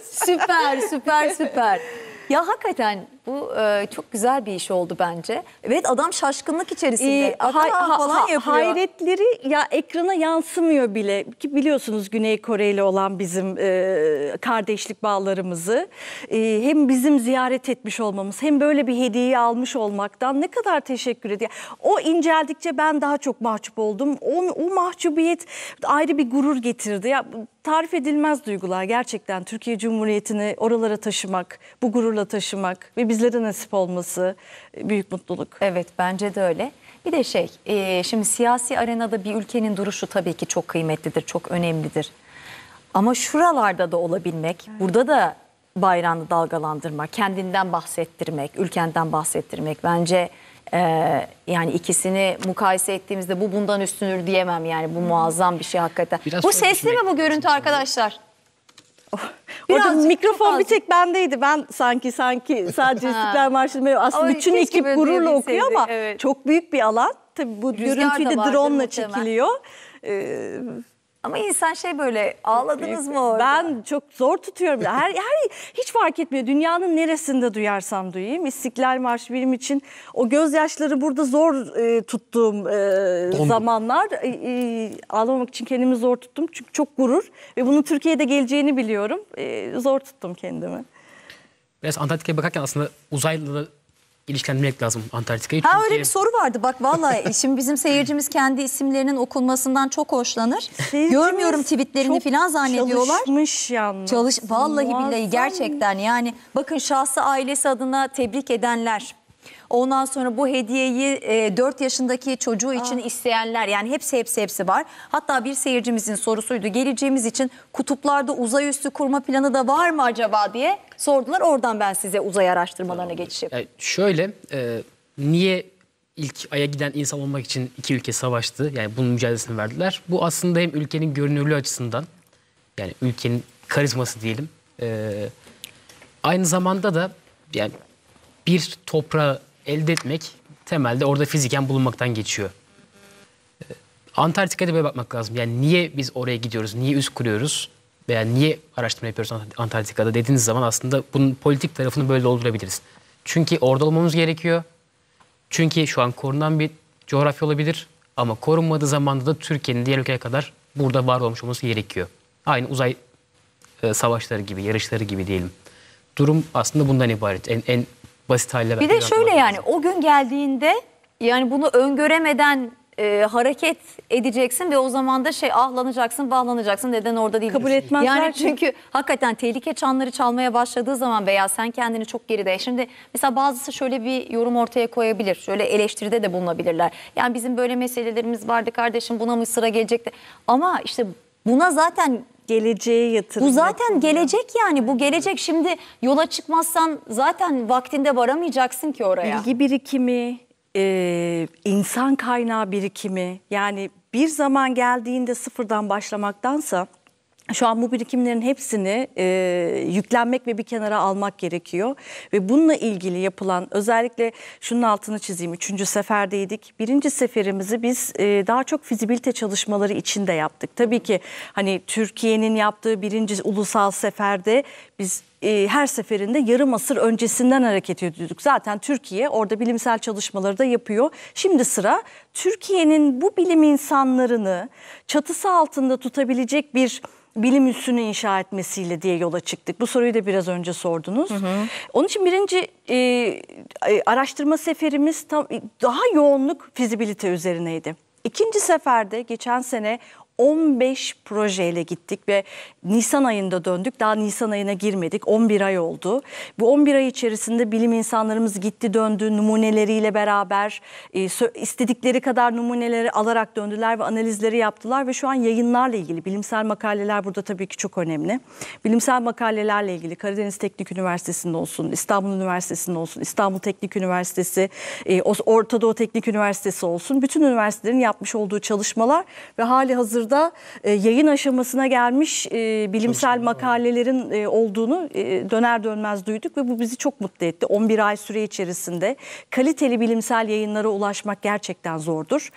süper, süper, süper. Ya hakikaten bu e, çok güzel bir iş oldu bence. Evet adam şaşkınlık içerisinde. Ee, ha, ha, falan yapıyor. Hayretleri ya ekrana yansımıyor bile. Ki biliyorsunuz Güney Kore ile olan bizim e, kardeşlik bağlarımızı. E, hem bizim ziyaret etmiş olmamız hem böyle bir hediyeyi almış olmaktan ne kadar teşekkür ediyor. O inceldikçe ben daha çok mahcup oldum. O, o mahcubiyet ayrı bir gurur getirdi. Ya tarif edilmez duygular gerçekten Türkiye Cumhuriyeti'ni oralara taşımak, bu gururla taşımak ve biz sizlere nasip olması e, büyük mutluluk. Evet bence de öyle. Bir de şey, e, şimdi siyasi arenada bir ülkenin duruşu tabii ki çok kıymetlidir, çok önemlidir. Ama şuralarda da olabilmek, evet. burada da bayrağını dalgalandırmak, kendinden bahsettirmek, ülkenden bahsettirmek bence e, yani ikisini mukayese ettiğimizde bu bundan üstünür diyemem yani bu muazzam bir şey hakikaten. Biraz bu sesli mi bu görüntü arkadaşlar? Orada mikrofon bir tek bendeydi. Ben sanki sanki sadece İstiklal [laughs] Marşı'nı aslında Ay, bütün ekip gururla okuyor ama evet. çok büyük bir alan. Tabii bu Rüzgar görüntüyü de drone ile çekiliyor. Ee, ama insan şey böyle ağladınız mı orada? Ben çok zor tutuyorum. Her, her hiç fark etmiyor. Dünyanın neresinde duyarsam duyayım. İstiklal Marşı benim için o gözyaşları burada zor e, tuttuğum e, zamanlar. E, e, ağlamamak için kendimi zor tuttum. Çünkü çok gurur ve bunun Türkiye'de geleceğini biliyorum. E, zor tuttum kendimi. Biraz Antarktika'ya bakarken aslında uzaylı ilişkilendirmek lazım Antarktika'yı. Ha öyle bir soru vardı bak vallahi [laughs] şimdi bizim seyircimiz kendi isimlerinin okunmasından çok hoşlanır. Görmüyorum tweetlerini falan zannediyorlar. Çalışmış yalnız. Çalış vallahi billahi gerçekten yani bakın şahsı ailesi adına tebrik edenler Ondan sonra bu hediyeyi e, 4 yaşındaki çocuğu için Aa. isteyenler yani hepsi hepsi hepsi var. Hatta bir seyircimizin sorusuydu geleceğimiz için kutuplarda uzay üstü kurma planı da var mı acaba diye sordular. Oradan ben size uzay araştırmalarına geçeyim. Yani e, şöyle e, niye ilk Ay'a giden insan olmak için iki ülke savaştı. Yani bunun mücadelesini verdiler. Bu aslında hem ülkenin görünürlüğü açısından yani ülkenin karizması diyelim. E, aynı zamanda da yani bir toprağı elde etmek temelde orada fiziken bulunmaktan geçiyor. Ee, Antarktika'da böyle bakmak lazım. Yani niye biz oraya gidiyoruz, niye üst kuruyoruz veya niye araştırma yapıyoruz Antarktika'da dediğiniz zaman aslında bunun politik tarafını böyle doldurabiliriz. Çünkü orada olmamız gerekiyor. Çünkü şu an korunan bir coğrafya olabilir ama korunmadığı zamanda da Türkiye'nin diğer ülkeye kadar burada var olmuş olması gerekiyor. Aynı uzay e, savaşları gibi, yarışları gibi diyelim. Durum aslında bundan ibaret. En, en basit haline Bir de şöyle yani o gün geldiğinde yani bunu öngöremeden e, hareket edeceksin ve o zaman da şey ahlanacaksın, bağlanacaksın. Neden orada değil? Kabul etmezler. Yani çünkü hakikaten tehlike çanları çalmaya başladığı zaman veya sen kendini çok geride. Şimdi mesela bazısı şöyle bir yorum ortaya koyabilir. Şöyle eleştiride de bulunabilirler. Yani bizim böyle meselelerimiz vardı kardeşim buna mı sıra gelecekti? Ama işte buna zaten geleceğe yatırım. Bu zaten gelecek yani bu gelecek şimdi yola çıkmazsan zaten vaktinde varamayacaksın ki oraya. Bilgi birikimi, e, insan kaynağı birikimi yani bir zaman geldiğinde sıfırdan başlamaktansa şu an bu birikimlerin hepsini e, yüklenmek ve bir kenara almak gerekiyor. Ve bununla ilgili yapılan özellikle şunun altını çizeyim. Üçüncü seferdeydik. Birinci seferimizi biz e, daha çok fizibilite çalışmaları içinde yaptık. Tabii ki hani Türkiye'nin yaptığı birinci ulusal seferde biz e, her seferinde yarım asır öncesinden hareket ediyorduk. Zaten Türkiye orada bilimsel çalışmaları da yapıyor. Şimdi sıra Türkiye'nin bu bilim insanlarını çatısı altında tutabilecek bir bilim üssünü inşa etmesiyle diye yola çıktık. Bu soruyu da biraz önce sordunuz. Hı hı. Onun için birinci e, e araştırma seferimiz tam, daha yoğunluk fizibilite üzerineydi. İkinci seferde geçen sene 15 projeyle gittik ve Nisan ayında döndük. Daha Nisan ayına girmedik. 11 ay oldu. Bu 11 ay içerisinde bilim insanlarımız gitti döndü numuneleriyle beraber ee, istedikleri kadar numuneleri alarak döndüler ve analizleri yaptılar ve şu an yayınlarla ilgili bilimsel makaleler burada tabii ki çok önemli. Bilimsel makalelerle ilgili Karadeniz Teknik Üniversitesi'nde olsun, İstanbul Üniversitesi'nde olsun, İstanbul Teknik Üniversitesi, e, Ortadoğu Teknik Üniversitesi olsun. Bütün üniversitelerin yapmış olduğu çalışmalar ve hali hazırda baskıda e, yayın aşamasına gelmiş e, bilimsel makalelerin e, olduğunu döner dönmez duyduk ve bu bizi çok mutlu etti. 11 ay süre içerisinde kaliteli bilimsel yayınlara ulaşmak gerçekten zordur.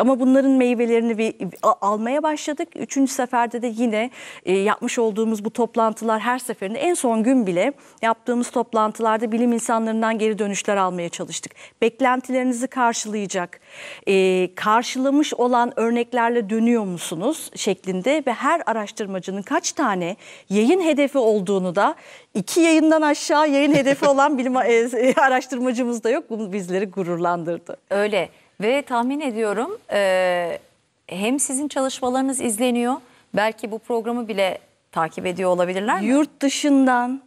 ama bunların meyvelerini bir, almaya başladık. Üçüncü seferde de yine yapmış olduğumuz bu toplantılar her seferinde en son gün bile yaptığımız toplantılarda bilim insanlarından geri dönüşler almaya çalıştık. Beklentilerinizi karşılayacak, karşılamış olan örneklerle dönüyor musunuz? musunuz şeklinde ve her araştırmacının kaç tane yayın hedefi olduğunu da iki yayından aşağı yayın hedefi [laughs] olan bilim e, e, araştırmacımız da yok. Bu bizleri gururlandırdı. Öyle ve tahmin ediyorum e, hem sizin çalışmalarınız izleniyor belki bu programı bile takip ediyor olabilirler mi? Yurt dışından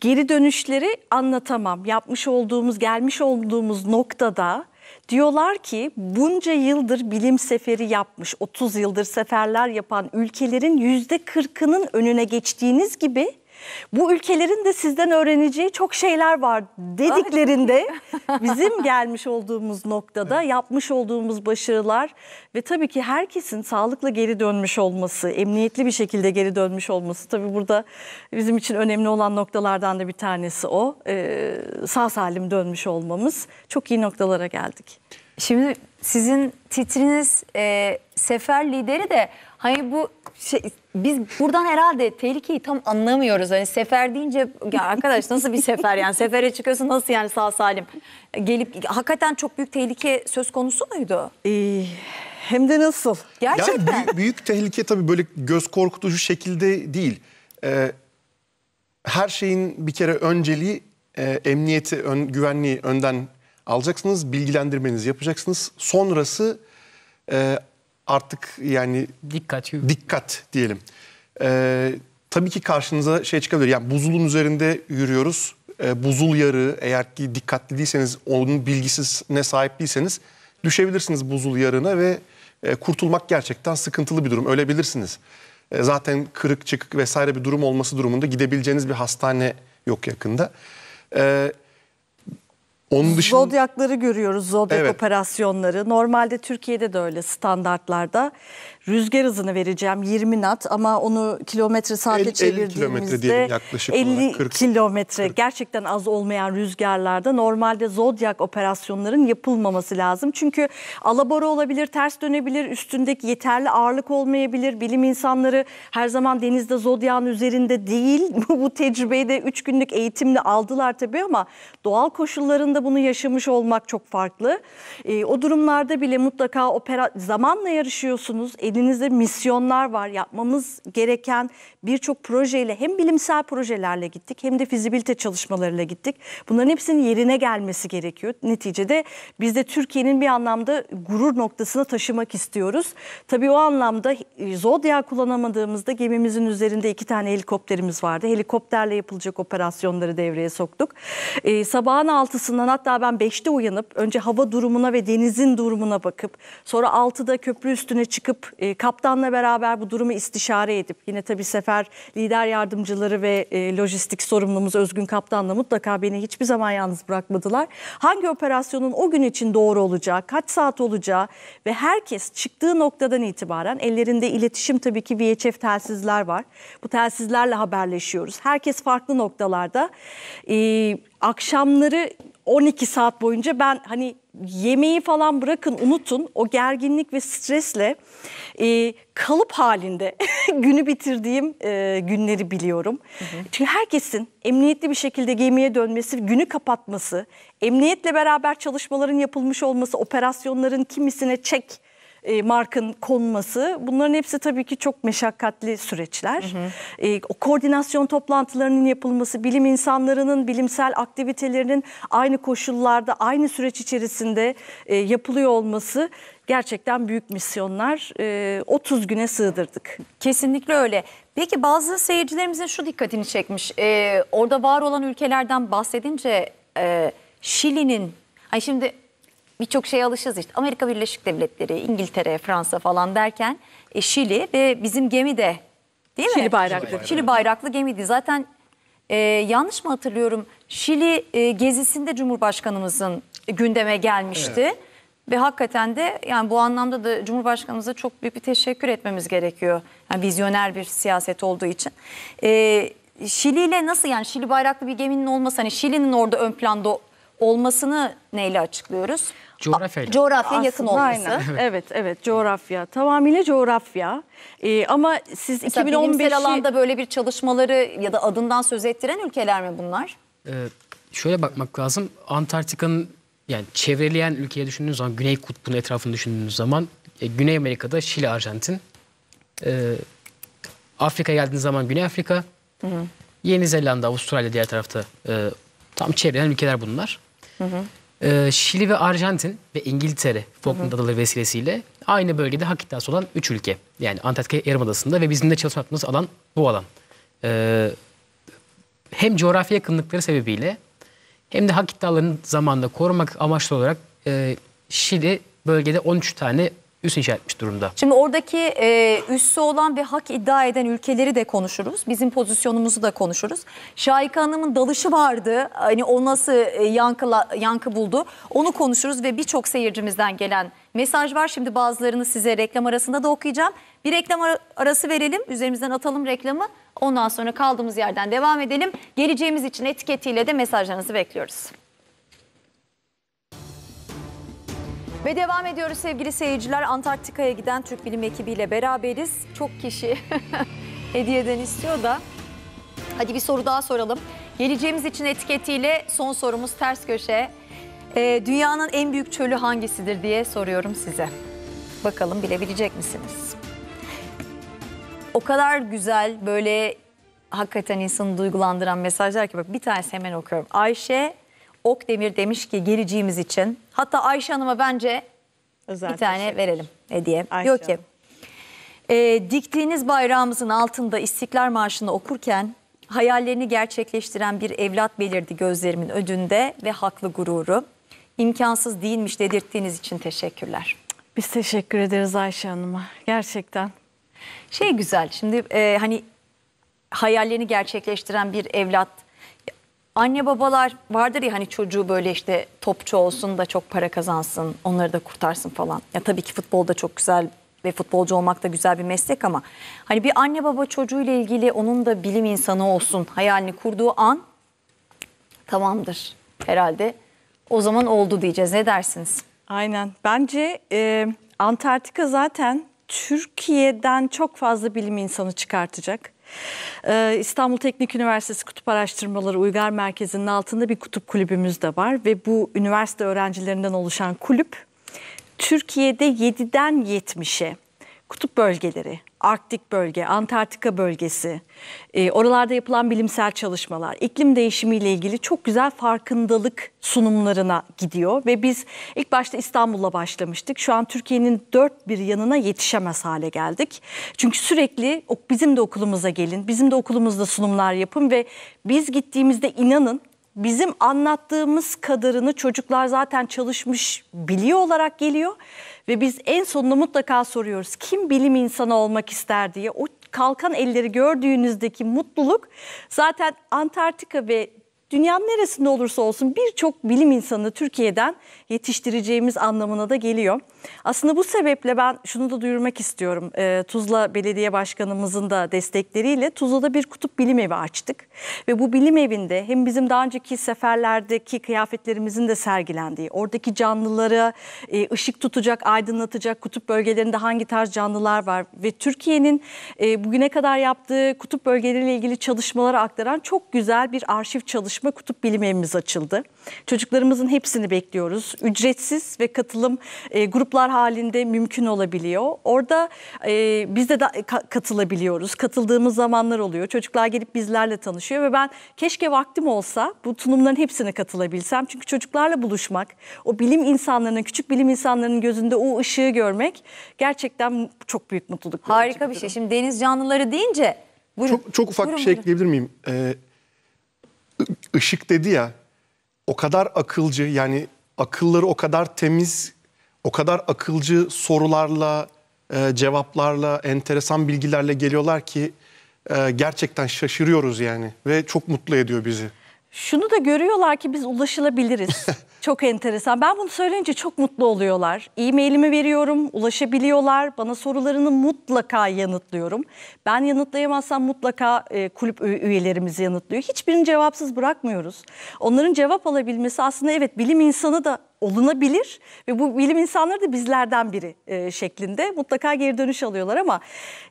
geri dönüşleri anlatamam. Yapmış olduğumuz, gelmiş olduğumuz noktada Diyorlar ki bunca yıldır bilim seferi yapmış, 30 yıldır seferler yapan ülkelerin %40'ının önüne geçtiğiniz gibi bu ülkelerin de sizden öğreneceği çok şeyler var dediklerinde [laughs] bizim gelmiş olduğumuz noktada yapmış olduğumuz başarılar ve tabii ki herkesin sağlıklı geri dönmüş olması, emniyetli bir şekilde geri dönmüş olması tabii burada bizim için önemli olan noktalardan da bir tanesi o. Ee, sağ salim dönmüş olmamız. Çok iyi noktalara geldik. Şimdi sizin titriniz e, sefer lideri de Hani bu şey, biz buradan herhalde tehlikeyi tam anlamıyoruz. Hani sefer deyince ya arkadaş nasıl bir sefer yani sefere çıkıyorsun nasıl yani sağ salim gelip hakikaten çok büyük tehlike söz konusu muydu? Ee, hem de nasıl? Gerçekten. Yani büyük, büyük tehlike tabii böyle göz korkutucu şekilde değil. Ee, her şeyin bir kere önceliği e, emniyeti, ön, güvenliği önden alacaksınız, bilgilendirmenizi yapacaksınız. Sonrası e, artık yani dikkat dikkat diyelim. Ee, tabii ki karşınıza şey çıkabilir. Yani buzulun üzerinde yürüyoruz. Ee, buzul yarı. eğer ki dikkatli değilseniz, onun bilgisine sahip değilseniz düşebilirsiniz buzul yarına ve e, kurtulmak gerçekten sıkıntılı bir durum. Ölebilirsiniz. E, zaten kırık çıkık vesaire bir durum olması durumunda gidebileceğiniz bir hastane yok yakında. Evet onun dışında... Zodyakları görüyoruz, zodyak evet. operasyonları. Normalde Türkiye'de de öyle standartlarda. Rüzgar hızını vereceğim 20 nat ama onu kilometre saate çevirdiğimizde 50 yaklaşık 50 40, kilometre 40. gerçekten az olmayan rüzgarlarda normalde zodyak operasyonların yapılmaması lazım. Çünkü alabora olabilir, ters dönebilir, üstündeki yeterli ağırlık olmayabilir. Bilim insanları her zaman denizde zodyağın üzerinde değil. [laughs] Bu tecrübeyi de 3 günlük eğitimle aldılar tabii ama doğal koşullarında yaşında bunu yaşamış olmak çok farklı. E, o durumlarda bile mutlaka opera zamanla yarışıyorsunuz. Elinizde misyonlar var. Yapmamız gereken birçok projeyle hem bilimsel projelerle gittik hem de fizibilite çalışmalarıyla gittik. Bunların hepsinin yerine gelmesi gerekiyor. Neticede biz de Türkiye'nin bir anlamda gurur noktasına taşımak istiyoruz. Tabii o anlamda e, Zodya kullanamadığımızda gemimizin üzerinde iki tane helikopterimiz vardı. Helikopterle yapılacak operasyonları devreye soktuk. Ee, sabahın altısından zaman hatta ben 5'te uyanıp önce hava durumuna ve denizin durumuna bakıp sonra 6'da köprü üstüne çıkıp e, kaptanla beraber bu durumu istişare edip yine tabii sefer lider yardımcıları ve e, lojistik sorumlumuz Özgün Kaptan'la mutlaka beni hiçbir zaman yalnız bırakmadılar. Hangi operasyonun o gün için doğru olacağı, kaç saat olacağı ve herkes çıktığı noktadan itibaren ellerinde iletişim tabii ki VHF telsizler var. Bu telsizlerle haberleşiyoruz. Herkes farklı noktalarda. E, akşamları 12 saat boyunca ben hani yemeği falan bırakın unutun o gerginlik ve stresle e, kalıp halinde [laughs] günü bitirdiğim e, günleri biliyorum. Hı hı. Çünkü herkesin emniyetli bir şekilde gemiye dönmesi, günü kapatması, emniyetle beraber çalışmaların yapılmış olması, operasyonların kimisine çek e, markın konması bunların hepsi tabii ki çok meşakkatli süreçler. Hı hı. E, o koordinasyon toplantılarının yapılması, bilim insanlarının bilimsel aktivitelerinin aynı koşullarda, aynı süreç içerisinde e, yapılıyor olması gerçekten büyük misyonlar. E, 30 güne sığdırdık. Kesinlikle öyle. Peki bazı seyircilerimizin şu dikkatini çekmiş. E, orada var olan ülkelerden bahsedince e, Şili'nin, ay şimdi birçok şeye alışız işte. Amerika Birleşik Devletleri, İngiltere, Fransa falan derken e, Şili ve bizim gemi de değil mi? Şili bayraklı. Şili bayraklı, Şili bayraklı gemiydi. Zaten e, yanlış mı hatırlıyorum? Şili e, gezisinde Cumhurbaşkanımızın gündeme gelmişti. Evet. Ve hakikaten de yani bu anlamda da Cumhurbaşkanımıza çok büyük bir teşekkür etmemiz gerekiyor. Yani vizyoner bir siyaset olduğu için. Ee, Şili ile nasıl yani Şili bayraklı bir geminin olması hani Şili'nin orada ön planda olmasını neyle açıklıyoruz? Coğrafyayla. Coğrafya yakın olması. Aynen. evet evet coğrafya. Tamamıyla coğrafya. Ee, ama siz Mesela 2015 bilimsel alanda böyle bir çalışmaları ya da adından söz ettiren ülkeler mi bunlar? Ee, şöyle bakmak lazım. Antarktika'nın yani çevreleyen ülkeye düşündüğünüz zaman Güney Kutbu'nun etrafını düşündüğünüz zaman e, Güney Amerika'da Şili, Arjantin. E, Afrika'ya geldiğiniz zaman Güney Afrika. Hı hı. Yeni Zelanda, Avustralya diğer tarafta e, tam çevreleyen ülkeler bunlar. Hı ee, hı. Şili ve Arjantin ve İngiltere Falkland Adaları vesilesiyle aynı bölgede hak iddiası olan 3 ülke. Yani Antarktika Yarımadası'nda ve bizim de çalışma yaptığımız alan bu alan. Ee, hem coğrafya yakınlıkları sebebiyle hem de hak iddialarının zamanında korumak amaçlı olarak e, Şili bölgede 13 tane üs inşa etmiş durumda. Şimdi oradaki e, üssü olan ve hak iddia eden ülkeleri de konuşuruz. Bizim pozisyonumuzu da konuşuruz. Şahika Hanım'ın dalışı vardı. Hani o nasıl e, yankıla, yankı buldu. Onu konuşuruz ve birçok seyircimizden gelen mesaj var. Şimdi bazılarını size reklam arasında da okuyacağım. Bir reklam arası verelim. Üzerimizden atalım reklamı. Ondan sonra kaldığımız yerden devam edelim. Geleceğimiz için etiketiyle de mesajlarınızı bekliyoruz. Ve devam ediyoruz sevgili seyirciler. Antarktika'ya giden Türk bilim ekibiyle beraberiz. Çok kişi [laughs] hediyeden istiyor da. Hadi bir soru daha soralım. Geleceğimiz için etiketiyle son sorumuz ters köşe. Ee, dünyanın en büyük çölü hangisidir diye soruyorum size. Bakalım bilebilecek misiniz? O kadar güzel böyle hakikaten insanı duygulandıran mesajlar ki bak bir tanesi hemen okuyorum. Ayşe Okdemir demiş ki geleceğimiz için. Hatta Ayşe Hanım'a bence Özel bir tane verelim hediye. Ayşe Diyor ki e, diktiğiniz bayrağımızın altında İstiklal Marşı'nı okurken hayallerini gerçekleştiren bir evlat belirdi gözlerimin ödünde ve haklı gururu. İmkansız değilmiş dedirttiğiniz için teşekkürler. Biz teşekkür ederiz Ayşe Hanım'a gerçekten. Şey güzel şimdi e, hani hayallerini gerçekleştiren bir evlat anne babalar vardır ya hani çocuğu böyle işte topçu olsun da çok para kazansın, onları da kurtarsın falan. Ya tabii ki futbol da çok güzel ve futbolcu olmak da güzel bir meslek ama hani bir anne baba çocuğuyla ilgili onun da bilim insanı olsun hayalini kurduğu an tamamdır herhalde. O zaman oldu diyeceğiz. Ne dersiniz? Aynen. Bence e, Antarktika zaten Türkiye'den çok fazla bilim insanı çıkartacak. Ee, İstanbul Teknik Üniversitesi Kutup Araştırmaları Uygar Merkezi'nin altında bir kutup kulübümüz de var ve bu üniversite öğrencilerinden oluşan kulüp Türkiye'de 7'den 70'e kutup bölgeleri Arktik bölge, Antarktika bölgesi, e, oralarda yapılan bilimsel çalışmalar, iklim değişimiyle ilgili çok güzel farkındalık sunumlarına gidiyor. Ve biz ilk başta İstanbul'la başlamıştık. Şu an Türkiye'nin dört bir yanına yetişemez hale geldik. Çünkü sürekli bizim de okulumuza gelin, bizim de okulumuzda sunumlar yapın ve biz gittiğimizde inanın bizim anlattığımız kadarını çocuklar zaten çalışmış biliyor olarak geliyor. Ve biz en sonunda mutlaka soruyoruz kim bilim insanı olmak ister diye. O kalkan elleri gördüğünüzdeki mutluluk zaten Antarktika ve dünyanın neresinde olursa olsun birçok bilim insanı Türkiye'den yetiştireceğimiz anlamına da geliyor. Aslında bu sebeple ben şunu da duyurmak istiyorum. E, Tuzla Belediye Başkanımızın da destekleriyle Tuzla'da bir kutup bilim evi açtık. Ve bu bilim evinde hem bizim daha önceki seferlerdeki kıyafetlerimizin de sergilendiği, oradaki canlıları e, ışık tutacak, aydınlatacak kutup bölgelerinde hangi tarz canlılar var ve Türkiye'nin e, bugüne kadar yaptığı kutup bölgeleriyle ilgili çalışmaları aktaran çok güzel bir arşiv çalışması çalışma kutup bilim evimiz açıldı. Çocuklarımızın hepsini bekliyoruz. Ücretsiz ve katılım e, gruplar halinde mümkün olabiliyor. Orada e, biz de da, katılabiliyoruz. Katıldığımız zamanlar oluyor. Çocuklar gelip bizlerle tanışıyor ve ben keşke vaktim olsa bu sunumların hepsine katılabilsem. Çünkü çocuklarla buluşmak, o bilim insanlarının, küçük bilim insanlarının gözünde o ışığı görmek gerçekten çok büyük mutluluk. Harika bir şey. Şimdi deniz canlıları deyince Buyurun. Çok, çok ufak buyurun, bir şey buyurun. ekleyebilir miyim? Ee, Işık dedi ya o kadar akılcı yani akılları o kadar temiz, o kadar akılcı sorularla, e, cevaplarla, enteresan bilgilerle geliyorlar ki e, gerçekten şaşırıyoruz yani ve çok mutlu ediyor bizi. Şunu da görüyorlar ki biz ulaşılabiliriz. [laughs] çok enteresan. Ben bunu söyleyince çok mutlu oluyorlar. E-mailimi veriyorum, ulaşabiliyorlar. Bana sorularını mutlaka yanıtlıyorum. Ben yanıtlayamazsam mutlaka e, kulüp üyelerimizi yanıtlıyor. Hiçbirini cevapsız bırakmıyoruz. Onların cevap alabilmesi aslında evet bilim insanı da olunabilir ve bu bilim insanları da bizlerden biri e, şeklinde mutlaka geri dönüş alıyorlar ama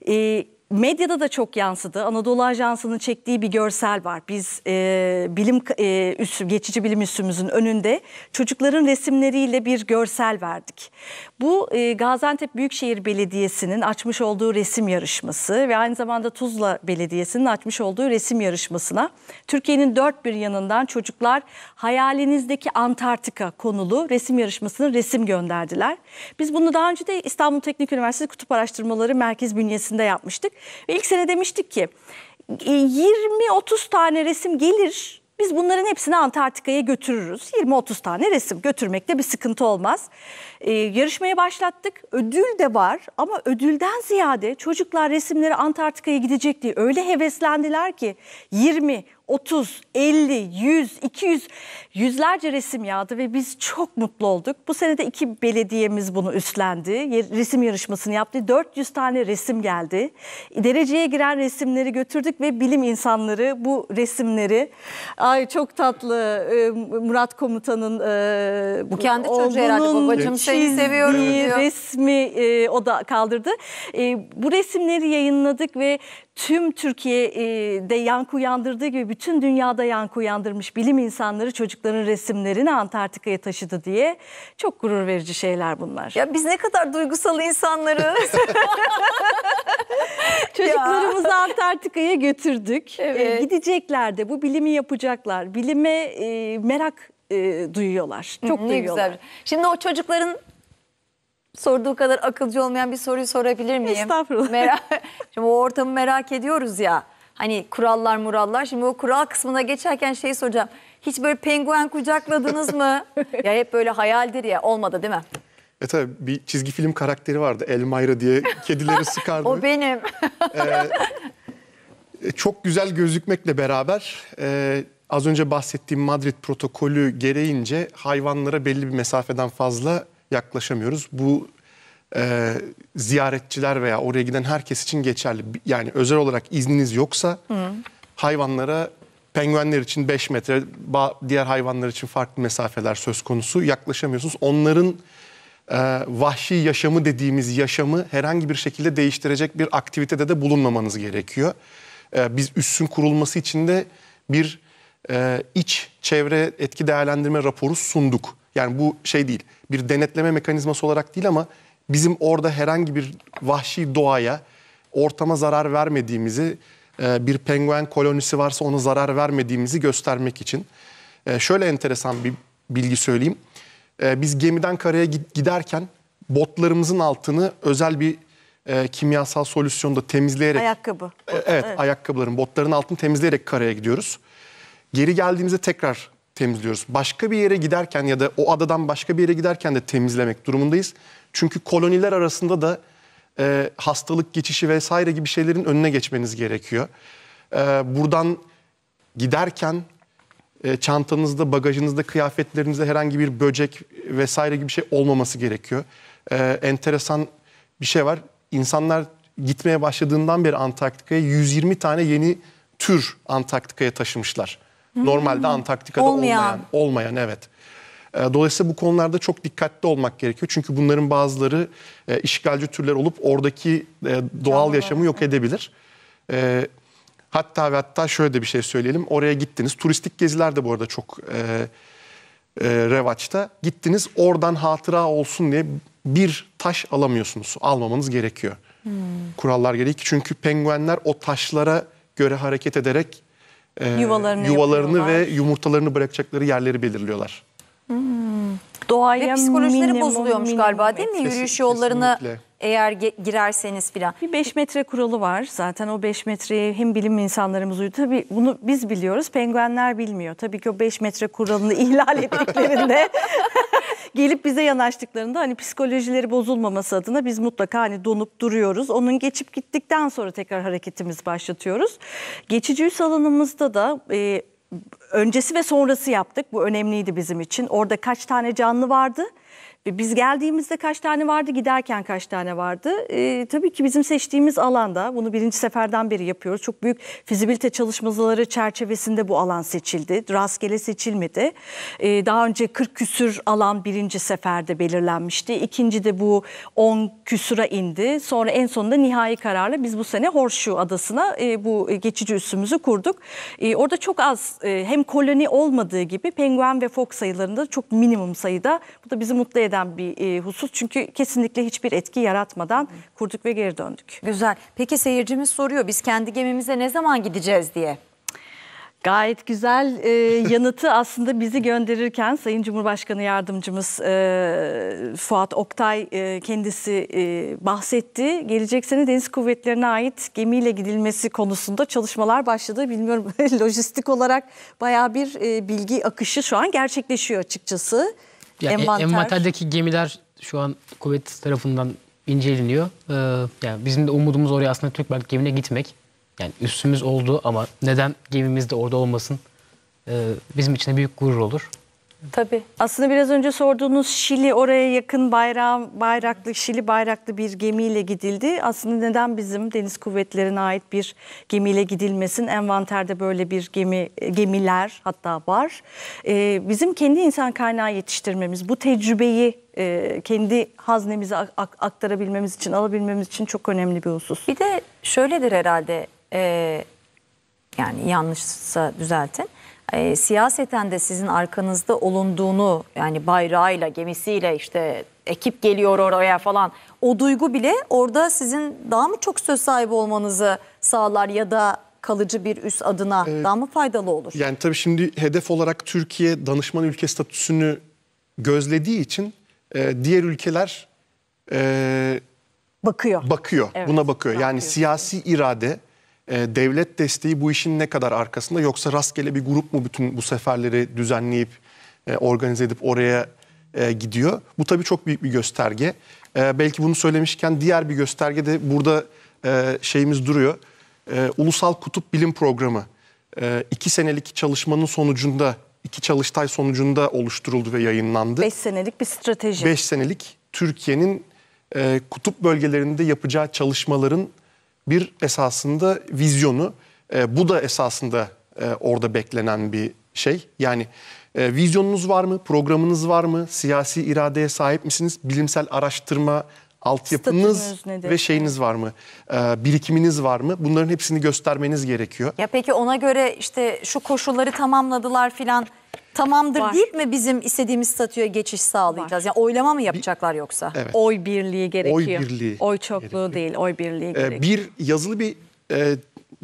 e, medyada da çok yansıdı. Anadolu Ajansı'nın çektiği bir görsel var. Biz e, bilim e, üssü, geçici bilim üssümüzün önünde çocukların resimleriyle bir görsel verdik. Bu e, Gaziantep Büyükşehir Belediyesi'nin açmış olduğu resim yarışması ve aynı zamanda Tuzla Belediyesi'nin açmış olduğu resim yarışmasına Türkiye'nin dört bir yanından çocuklar hayalinizdeki Antarktika konulu resim yarışmasına resim gönderdiler. Biz bunu daha önce de İstanbul Teknik Üniversitesi Kutup Araştırmaları Merkez bünyesinde yapmıştık. Ve ilk sene demiştik ki 20-30 e, tane resim gelir biz bunların hepsini Antarktika'ya götürürüz. 20-30 tane resim götürmekte bir sıkıntı olmaz. Ee, yarışmaya başlattık. Ödül de var ama ödülden ziyade çocuklar resimleri Antarktika'ya gidecek diye öyle heveslendiler ki 20, 30, 50, 100, 200 yüzlerce resim yağdı ve biz çok mutlu olduk. Bu senede iki belediyemiz bunu üstlendi. Resim yarışmasını yaptı. 400 tane resim geldi. Dereceye giren resimleri götürdük ve bilim insanları bu resimleri ay çok tatlı e, Murat Komutan'ın e, bu kendi çocuğu herhalde babacığım seni seviyorum diyor. resmi e, o da kaldırdı. Bu resimleri yayınladık ve tüm Türkiye'de e, yankı uyandırdığı gibi bütün dünyada yankı uyandırmış bilim insanları çocukların resimlerini Antarktika'ya taşıdı diye çok gurur verici şeyler bunlar. Ya biz ne kadar duygusal insanlarız. [laughs] Çocuklarımızı Antarktika'ya götürdük. E, evet. Gidecekler de bu bilimi yapacaklar. Bilime e, merak duyuyorlar. Çok ne duyuyorlar. Güzel. Şimdi o çocukların sorduğu kadar akılcı olmayan bir soruyu sorabilir miyim? Estağfurullah. Merak, [laughs] şimdi o ortamı merak ediyoruz ya. Hani kurallar murallar. Şimdi o kural kısmına geçerken şey soracağım. Hiç böyle penguen kucakladınız mı? [laughs] ya hep böyle hayaldir ya. Olmadı değil mi? E tabii bir çizgi film karakteri vardı. Elmayra diye kedileri [laughs] sıkardı. o benim. ee, çok güzel gözükmekle beraber e, az önce bahsettiğim Madrid protokolü gereğince hayvanlara belli bir mesafeden fazla yaklaşamıyoruz. Bu e, ziyaretçiler veya oraya giden herkes için geçerli. Yani özel olarak izniniz yoksa Hı. hayvanlara penguenler için 5 metre, diğer hayvanlar için farklı mesafeler söz konusu yaklaşamıyorsunuz. Onların e, vahşi yaşamı dediğimiz yaşamı herhangi bir şekilde değiştirecek bir aktivitede de bulunmamanız gerekiyor. E, biz üssün kurulması için de bir e, iç çevre etki değerlendirme raporu sunduk. Yani bu şey değil. Bir denetleme mekanizması olarak değil ama bizim orada herhangi bir vahşi doğaya, ortama zarar vermediğimizi, e, bir penguen kolonisi varsa ona zarar vermediğimizi göstermek için. E, şöyle enteresan bir bilgi söyleyeyim. E, biz gemiden karaya giderken botlarımızın altını özel bir kimyasal solüsyonda temizleyerek... Ayakkabı. evet, evet, ayakkabıların, botların altını temizleyerek karaya gidiyoruz. Geri geldiğimizde tekrar temizliyoruz. Başka bir yere giderken ya da o adadan başka bir yere giderken de temizlemek durumundayız. Çünkü koloniler arasında da e, hastalık geçişi vesaire gibi şeylerin önüne geçmeniz gerekiyor. E, buradan giderken e, çantanızda, bagajınızda, kıyafetlerinizde herhangi bir böcek vesaire gibi şey olmaması gerekiyor. E, enteresan bir şey var. İnsanlar gitmeye başladığından beri Antarktika'ya 120 tane yeni tür Antarktika'ya taşımışlar. Normalde Antarktika'da olmayan. Olmayan. olmayan evet. Ee, dolayısıyla bu konularda çok dikkatli olmak gerekiyor. Çünkü bunların bazıları e, işgalci türler olup oradaki e, doğal yaşamı yok edebilir. Ee, hatta ve hatta şöyle de bir şey söyleyelim. Oraya gittiniz. Turistik geziler de bu arada çok e, revaçta. Gittiniz oradan hatıra olsun diye bir taş alamıyorsunuz. Almamanız gerekiyor. Hmm. Kurallar gerekiyor. Çünkü penguenler o taşlara göre hareket ederek e, yuvalarını, yuvalarını ve yumurtalarını bırakacakları yerleri belirliyorlar. Hmm. Doğaya ve psikolojileri minimum, bozuluyormuş minimum galiba değil mi? Yürüyüş yollarına kesinlikle. eğer girerseniz filan. Bir 5 metre kuralı var. Zaten o 5 metreyi hem bilim insanlarımız uydu. Tabii bunu biz biliyoruz. Penguenler bilmiyor. Tabii ki o 5 metre kuralını [laughs] ihlal ettiklerinde gelip bize yanaştıklarında hani psikolojileri bozulmaması adına biz mutlaka hani donup duruyoruz. Onun geçip gittikten sonra tekrar hareketimizi başlatıyoruz. Geçici üs alanımızda da e, öncesi ve sonrası yaptık. Bu önemliydi bizim için. Orada kaç tane canlı vardı? E, biz geldiğimizde kaç tane vardı, giderken kaç tane vardı? E, tabii ki bizim seçtiğimiz alanda, bunu birinci seferden beri yapıyoruz. Çok büyük fizibilite çalışmaları çerçevesinde bu alan seçildi. Rastgele seçilmedi. E, daha önce 40 küsür alan birinci seferde belirlenmişti. İkinci de bu 10 küsura indi. Sonra en sonunda nihai kararla biz bu sene Horseshoe Adası'na e, bu geçici üssümüzü kurduk. E, orada çok az e, hem koloni olmadığı gibi penguen ve fok sayılarında çok minimum sayıda. Bu da bizi mutlu eder eden bir e, husus. Çünkü kesinlikle hiçbir etki yaratmadan kurduk ve geri döndük. Güzel. Peki seyircimiz soruyor biz kendi gemimize ne zaman gideceğiz diye. Gayet güzel e, [laughs] yanıtı aslında bizi gönderirken Sayın Cumhurbaşkanı Yardımcımız e, Fuat Oktay e, kendisi e, bahsetti. Gelecek sene Deniz Kuvvetleri'ne ait gemiyle gidilmesi konusunda çalışmalar başladı. Bilmiyorum [laughs] lojistik olarak baya bir e, bilgi akışı şu an gerçekleşiyor açıkçası. Yani e, envanter. Envanterdeki gemiler şu an kuvvet tarafından inceleniyor. Ee, yani bizim de umudumuz oraya aslında Türkbank gemine gitmek. Yani üstümüz oldu ama neden gemimiz de orada olmasın? Ee, bizim için de büyük gurur olur. Tabii. Aslında biraz önce sorduğunuz Şili oraya yakın bayrağı, bayraklı Şili bayraklı bir gemiyle gidildi. Aslında neden bizim deniz kuvvetlerine ait bir gemiyle gidilmesin? Envanterde böyle bir gemi e, gemiler hatta var. Ee, bizim kendi insan kaynağı yetiştirmemiz, bu tecrübeyi e, kendi haznemize aktarabilmemiz için, alabilmemiz için çok önemli bir husus. Bir de şöyledir herhalde, e, yani yanlışsa düzeltin e, siyaseten de sizin arkanızda olunduğunu yani bayrağıyla gemisiyle işte ekip geliyor oraya falan o duygu bile orada sizin daha mı çok söz sahibi olmanızı sağlar ya da kalıcı bir üs adına ee, daha mı faydalı olur? Yani tabii şimdi hedef olarak Türkiye danışman ülke statüsünü gözlediği için e, diğer ülkeler e, bakıyor. Bakıyor. Evet, buna bakıyor. bakıyor. Yani siyasi irade ee, devlet desteği bu işin ne kadar arkasında yoksa rastgele bir grup mu bütün bu seferleri düzenleyip e, organize edip oraya e, gidiyor? Bu tabii çok büyük bir gösterge. Ee, belki bunu söylemişken diğer bir gösterge de burada e, şeyimiz duruyor. Ee, Ulusal Kutup Bilim Programı iki senelik çalışmanın sonucunda iki çalıştay sonucunda oluşturuldu ve yayınlandı. Beş senelik bir strateji. Beş senelik Türkiye'nin kutup bölgelerinde yapacağı çalışmaların bir esasında vizyonu. E, bu da esasında e, orada beklenen bir şey. Yani e, vizyonunuz var mı? Programınız var mı? Siyasi iradeye sahip misiniz? Bilimsel araştırma altyapınız ve şeyiniz var mı? E, birikiminiz var mı? Bunların hepsini göstermeniz gerekiyor. Ya peki ona göre işte şu koşulları tamamladılar filan tamamdır Var. deyip mi bizim istediğimiz statüye geçiş sağlayacağız? Yani oylama mı yapacaklar yoksa? Evet. Oy birliği gerekiyor. Oy birliği. Oy çokluğu gerekiyor. değil, oy birliği ee, gerekiyor. Ee, bir yazılı bir e,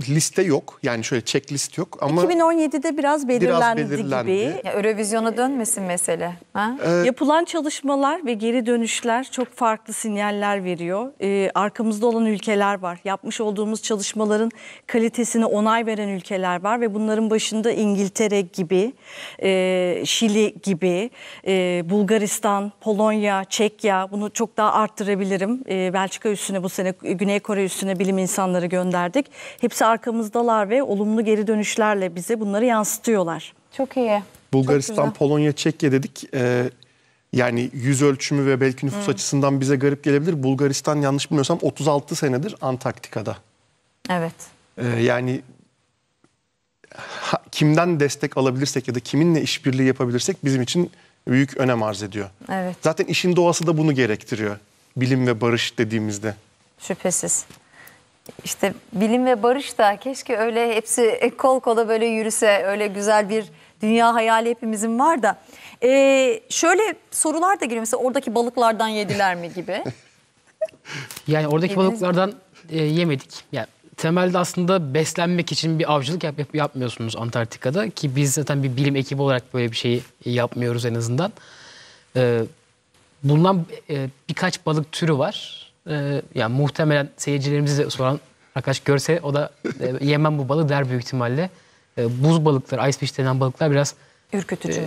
liste yok. Yani şöyle checklist yok ama 2017'de biraz belirlendi, biraz belirlendi. gibi. Ya, dönmesin mesele. Ha? Ee, Yapılan çalışmalar ve geri dönüşler çok farklı sinyaller veriyor. Ee, arkamızda olan ülkeler var. Yapmış olduğumuz çalışmaların kalitesini onay veren ülkeler var ve bunların başında İngiltere gibi, e, Şili gibi, e, Bulgaristan, Polonya, Çekya bunu çok daha arttırabilirim. E, Belçika üstüne bu sene Güney Kore üstüne bilim insanları gönderdik. Hep Hepsi arkamızdalar ve olumlu geri dönüşlerle bize bunları yansıtıyorlar. Çok iyi. Bulgaristan, Çok Polonya, Çekya dedik. Ee, yani yüz ölçümü ve belki nüfus hmm. açısından bize garip gelebilir. Bulgaristan yanlış bilmiyorsam 36 senedir Antarktika'da. Evet. Ee, yani ha, kimden destek alabilirsek ya da kiminle işbirliği yapabilirsek bizim için büyük önem arz ediyor. Evet. Zaten işin doğası da bunu gerektiriyor. Bilim ve barış dediğimizde. Şüphesiz. İşte bilim ve barış da keşke öyle hepsi kol kola böyle yürüse öyle güzel bir dünya hayali hepimizin var da. Ee, şöyle sorular da geliyor mesela oradaki balıklardan yediler mi gibi. [laughs] yani oradaki Yediniz balıklardan e, yemedik. Yani temelde aslında beslenmek için bir avcılık yap, yap, yapmıyorsunuz Antarktika'da ki biz zaten bir bilim ekibi olarak böyle bir şey yapmıyoruz en azından. Ee, bulunan e, birkaç balık türü var ee, yani muhtemelen seyircilerimizi de soran arkadaş görse o da e, [laughs] yemem bu balığı der büyük ihtimalle. Ee, buz balıklar, ice fish denen balıklar biraz ürkütücü. E,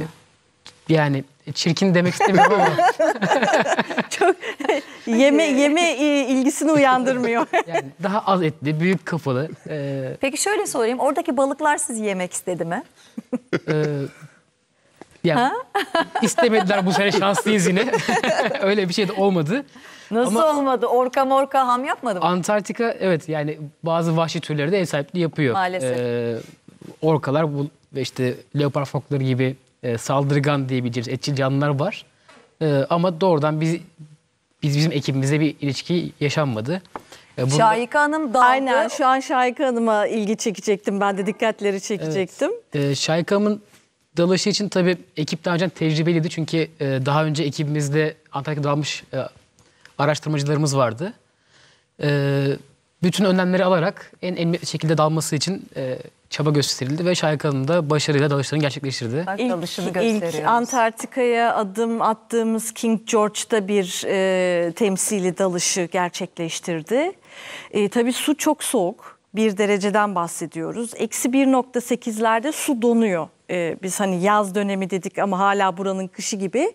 yani çirkin demek istemiyorum ama. [laughs] Çok yeme yeme ilgisini uyandırmıyor. [laughs] yani daha az etli, büyük kafalı. E, Peki şöyle sorayım. Oradaki balıklar sizi yemek istedi mi? E, yani istemediler bu sene şanslıyız yine. Öyle bir şey de olmadı. Nasıl Ama olmadı? Orka morka ham yapmadı mı? Antarktika evet yani bazı vahşi türleri de ev sahipliği yapıyor. Maalesef. Ee, orkalar bu ve işte leopar fokları gibi e, saldırgan diyebileceğimiz etçil canlılar var. E, ama doğrudan biz, biz bizim ekibimize bir ilişki yaşanmadı. E, bunda... Şahika Hanım daldı. Aynen şu an Şahika Hanım'a ilgi çekecektim. Ben de dikkatleri çekecektim. Evet. E, Şahika Hanım'ın dalışı için tabii ekip daha önce tecrübeliydi. Çünkü e, daha önce ekibimizde Antalya'da dalmış e, araştırmacılarımız vardı. E, bütün önlemleri alarak en en şekilde dalması için e, çaba gösterildi ve Şahika da başarıyla dalışlarını gerçekleştirdi. İlk, ilk Antarktika'ya adım attığımız King George'da bir e, temsili dalışı gerçekleştirdi. E, tabii su çok soğuk. Bir dereceden bahsediyoruz. Eksi 1.8'lerde su donuyor e, biz hani yaz dönemi dedik ama hala buranın kışı gibi.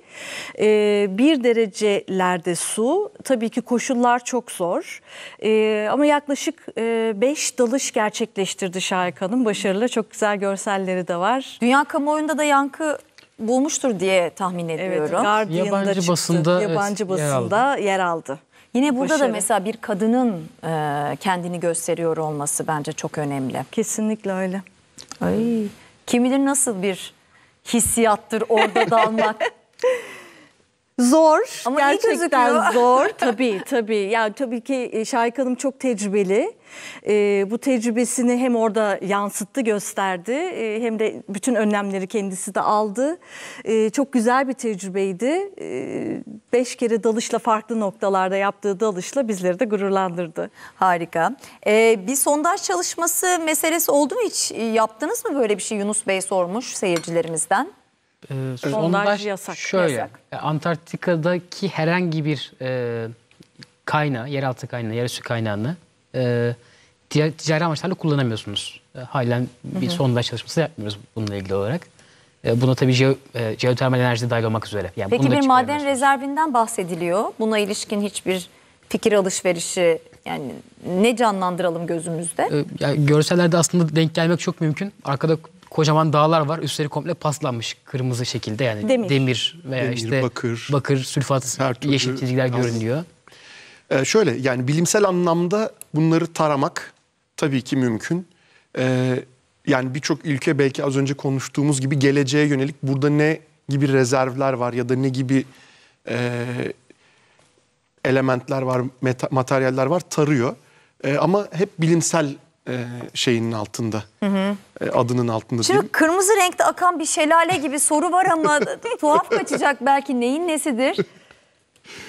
E, bir derecelerde su tabii ki koşullar çok zor e, ama yaklaşık e, beş dalış gerçekleştirdi Şahik Hanım başarılı çok güzel görselleri de var. Dünya kamuoyunda da yankı bulmuştur diye tahmin ediyorum. Evet, yabancı çıktı. basında, yabancı evet, basında yer aldı. Yer aldı. Yine burada Başarı. da mesela bir kadının e, kendini gösteriyor olması bence çok önemli. Kesinlikle öyle. Ay kim bilir nasıl bir hissiyattır orada dalmak. [laughs] Zor. Ama gerçekten [laughs] zor. tabii tabii. Yani tabii ki e, Şahik Hanım çok tecrübeli. E, bu tecrübesini hem orada yansıttı, gösterdi e, hem de bütün önlemleri kendisi de aldı. E, çok güzel bir tecrübeydi. E, beş kere dalışla farklı noktalarda yaptığı dalışla bizleri de gururlandırdı. Harika. E, bir sondaj çalışması meselesi oldu mu hiç? E, yaptınız mı böyle bir şey Yunus Bey sormuş seyircilerimizden e, ee, sondaj, sondaj yasak. Şöyle yasak. E, Antarktika'daki herhangi bir e, kaynağı, yeraltı kaynağı, yerüstü kaynağını e, ticari amaçlarla kullanamıyorsunuz. E, halen bir hı hı. sondaj çalışması yapmıyoruz bununla ilgili olarak. E, buna tabii je, jeotermal enerji dahil olmak üzere. Yani Peki bir maden rezervinden bahsediliyor. Buna ilişkin hiçbir fikir alışverişi yani ne canlandıralım gözümüzde? E, görsellerde aslında denk gelmek çok mümkün. Arkada kocaman dağlar var. Üstleri komple paslanmış kırmızı şekilde yani demir, demir veya demir, işte bakır, bakır sülfat yeşil çizgiler az. görünüyor. Ee, şöyle yani bilimsel anlamda bunları taramak tabii ki mümkün. Ee, yani birçok ülke belki az önce konuştuğumuz gibi geleceğe yönelik burada ne gibi rezervler var ya da ne gibi e, elementler var, materyaller var tarıyor. E, ama hep bilimsel e, şeyinin altında. Hı hı. E, adının altında. Şimdi kırmızı renkte akan bir şelale gibi soru var ama [laughs] tuhaf kaçacak belki neyin nesidir?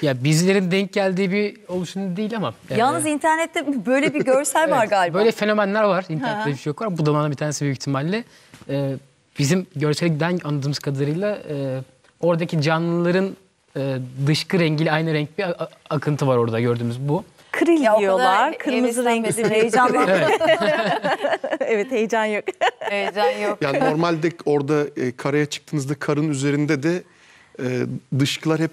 Ya bizlerin denk geldiği bir oluşum değil ama. Yani... E, Yalnız internette böyle bir görsel var galiba. Böyle fenomenler var. İnternette bir şey yok Bu da bana bir tanesi büyük ihtimalle. E, bizim görselden anladığımız kadarıyla e, oradaki canlıların e, dışkı rengiyle aynı renk bir akıntı var orada gördüğümüz bu. Kril Ya diyorlar. E, kırmızı renkli heyecan [laughs] var. Evet. [laughs] evet heyecan yok. [laughs] Heyecan yok. Yani normalde orada e, karaya çıktığınızda karın üzerinde de e, dışkılar hep